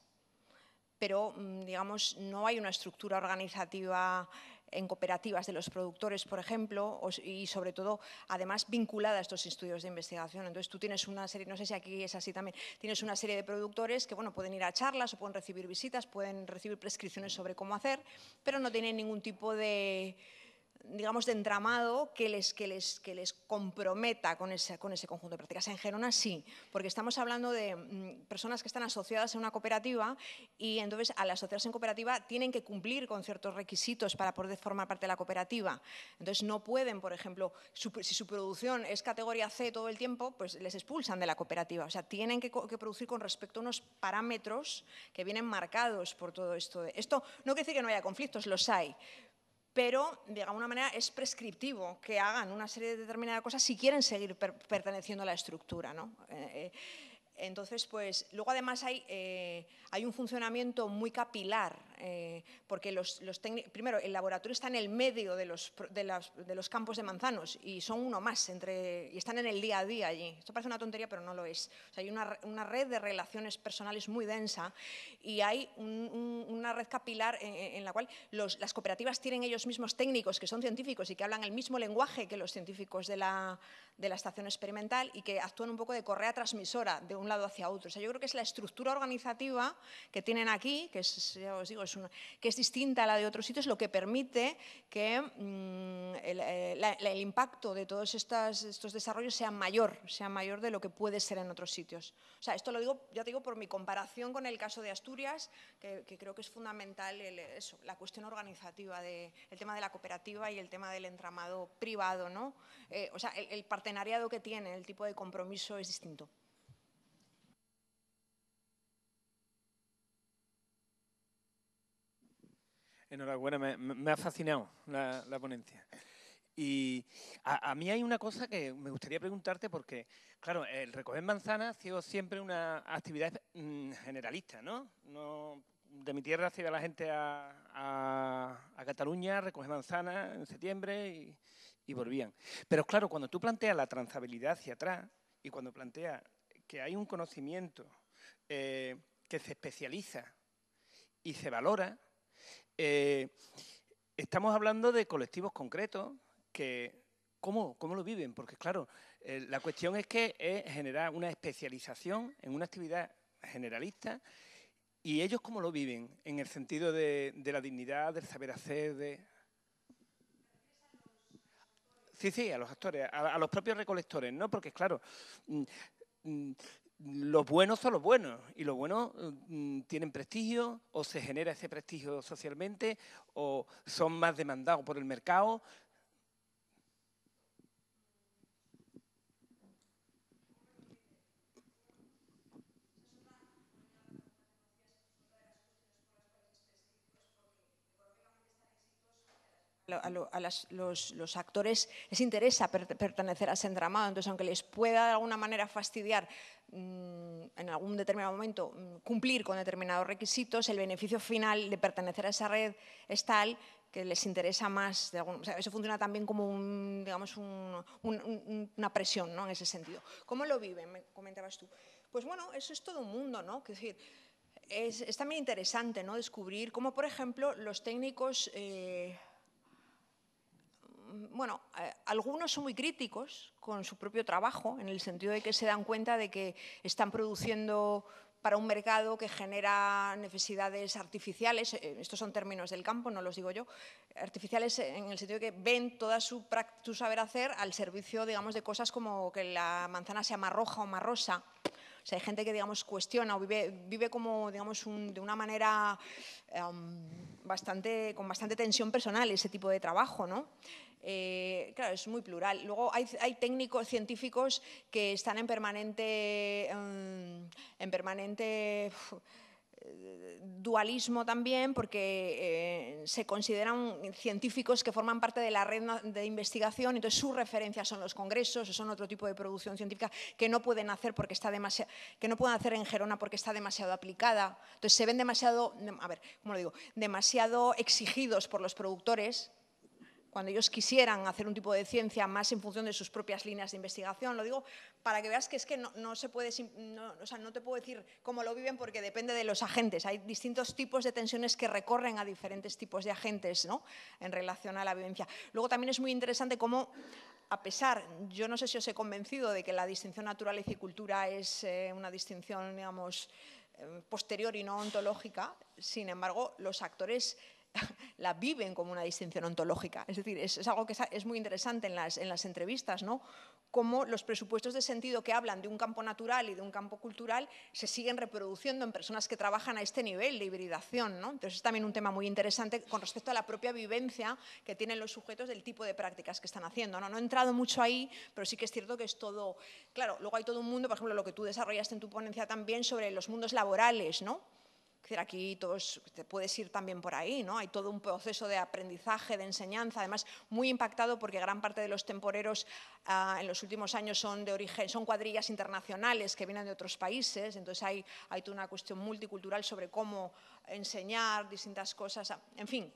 pero mm, digamos no hay una estructura organizativa en cooperativas de los productores, por ejemplo, y sobre todo, además, vinculada a estos estudios de investigación. Entonces, tú tienes una serie, no sé si aquí es así también, tienes una serie de productores que, bueno, pueden ir a charlas o pueden recibir visitas, pueden recibir prescripciones sobre cómo hacer, pero no tienen ningún tipo de digamos, de entramado que les, que les, que les comprometa con ese, con ese conjunto de prácticas. En Gerona sí, porque estamos hablando de mm, personas que están asociadas a una cooperativa y entonces al asociarse en cooperativa tienen que cumplir con ciertos requisitos para poder formar parte de la cooperativa. Entonces no pueden, por ejemplo, si su producción es categoría C todo el tiempo, pues les expulsan de la cooperativa. O sea, tienen que, que producir con respecto a unos parámetros que vienen marcados por todo esto. Esto no quiere decir que no haya conflictos, los hay, pero de alguna manera es prescriptivo que hagan una serie de determinadas cosas si quieren seguir perteneciendo a la estructura. ¿no? Eh, eh, entonces, pues luego además hay eh, un funcionamiento muy capilar eh, porque los, los primero, el laboratorio está en el medio de los, de, los, campos de manzanos y son uno más, entre, y están en el día a día allí. Esto parece una tontería, pero no lo es. hay una, una, red de relaciones personales muy densa y hay una red capilar en, la cual las cooperativas tienen ellos mismos técnicos que son científicos y que hablan el mismo lenguaje que los científicos de la, de la estación experimental y que actúan un poco de correa transmisora de un lado hacia otro. O sea, yo creo que es la estructura organizativa que tienen aquí, que es, ya os digo, que es distinta a la de otros sitios, lo que permite que mm, eh, el, impacto de todos estos desarrollos sea mayor, sea mayor de lo que puede ser en otros sitios. O sea, esto lo digo, ya digo, por mi comparación con el caso de Asturias, que, creo que es fundamental la cuestión organizativa, de, el tema de la cooperativa y el tema del entramado privado, ¿no? Eh, o sea, el partenariado que tiene, el tipo de compromiso es distinto. Enhorabuena, me, ha fascinado la, ponencia. Y a, mí hay una cosa que me gustaría preguntarte porque, claro, el recoger manzanas ha sido siempre una actividad mm, generalista, ¿no? de mi tierra se iba la gente a, Cataluña a recoger manzanas en septiembre y, volvían. Pero claro, cuando tú planteas la transabilidad hacia atrás y cuando planteas que hay un conocimiento eh, que se especializa y se valora, eh, estamos hablando de colectivos concretos que, ¿cómo, cómo lo viven? Porque claro, eh, la cuestión es que es eh, generar una especialización en una actividad generalista y ellos cómo lo viven en el sentido de, la dignidad, del saber hacer, de... Sí, sí, a los actores, a, los propios recolectores, ¿no? Porque claro, mm, mm, los buenos son los buenos y los buenos mm, mm, tienen prestigio o se genera ese prestigio socialmente o son más demandados por el mercado a, los, actores les interesa pertenecer a ese entramado, entonces aunque les pueda de alguna manera fastidiar mm, en algún determinado momento mm, cumplir con determinados requisitos, el beneficio final de pertenecer a esa red es tal que les interesa más. o sea, eso funciona también como un, digamos, una presión ¿no? en ese sentido. ¿Cómo lo viven? Me comentabas tú. Pues bueno, eso es todo un mundo, ¿no? es decir, es, también interesante ¿no? descubrir cómo, por ejemplo, los técnicos eh, Mm, bueno, eh, algunos son muy críticos con su propio trabajo, en el sentido de que se dan cuenta de que están produciendo para un mercado que genera necesidades artificiales, eh, estos son términos del campo, no los digo yo, artificiales en el sentido de que ven toda su, saber hacer al servicio, digamos, de cosas como que la manzana sea más roja o más rosa. O sea, hay gente que, digamos, cuestiona o vive, como, digamos, de una manera em, bastante, con bastante tensión personal ese tipo de trabajo, ¿no? Eh, claro, es muy plural. Luego hay, técnicos científicos que están en permanente, em, en permanente dualismo también porque eh, se consideran científicos que forman parte de la red de investigación, entonces sus referencias son los congresos o son otro tipo de producción científica que no pueden hacer porque está demasiado que no pueden hacer en Gerona porque está demasiado aplicada. Entonces se ven demasiado, a digo? demasiado exigidos por los productores cuando ellos quisieran hacer un tipo de ciencia más en función de sus propias líneas de investigación. Lo digo para que veas que es que no, se puede, o sea, no te puedo decir cómo lo viven porque depende de los agentes. Hay distintos tipos de tensiones que recorren a diferentes tipos de agentes en relación a la vivencia. Luego también es muy interesante cómo, a pesar, yo no sé si os he convencido de que la distinción naturaleza y cultura es eh, una distinción, digamos, eh, posterior y no ontológica, sin embargo, los actores la viven como una distinción ontológica. Es decir, es, algo que es, muy interesante en las, en las entrevistas, ¿no? Cómo los presupuestos de sentido que hablan de un campo natural y de un campo cultural se siguen reproduciendo en personas que trabajan a este nivel de hibridación, ¿no? Entonces es también un tema muy interesante con respecto a la propia vivencia que tienen los sujetos del tipo de prácticas que están haciendo, ¿no? No he entrado mucho ahí, pero sí que es cierto que es todo... Claro, luego hay todo un mundo, por ejemplo, lo que tú desarrollaste en tu ponencia también sobre los mundos laborales, ¿no? aquí todos, te puedes ir también por ahí, ¿no? Hay todo un proceso de aprendizaje, de enseñanza, además muy impactado porque gran parte de los temporeros ah, en los últimos años son de origen, son cuadrillas internacionales que vienen de otros países, entonces hay, toda una cuestión multicultural sobre cómo enseñar distintas cosas, ah, en fin,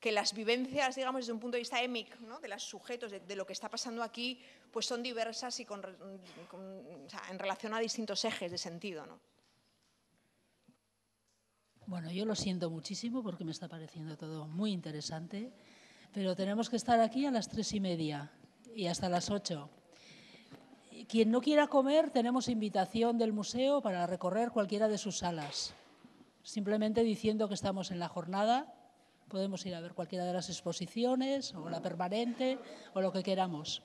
que las vivencias, digamos, desde un punto de vista émic, ¿no? de los sujetos, de, lo que está pasando aquí, pues son diversas y en relación a distintos ejes de sentido, ¿no? Bueno, yo lo siento muchísimo porque me está pareciendo todo muy interesante, pero tenemos que estar aquí a las tres y media y hasta las ocho. Quien no quiera comer, tenemos invitación del museo para recorrer cualquiera de sus salas. Simplemente diciendo que estamos en la jornada, podemos ir a ver cualquiera de las exposiciones o la permanente o lo que queramos.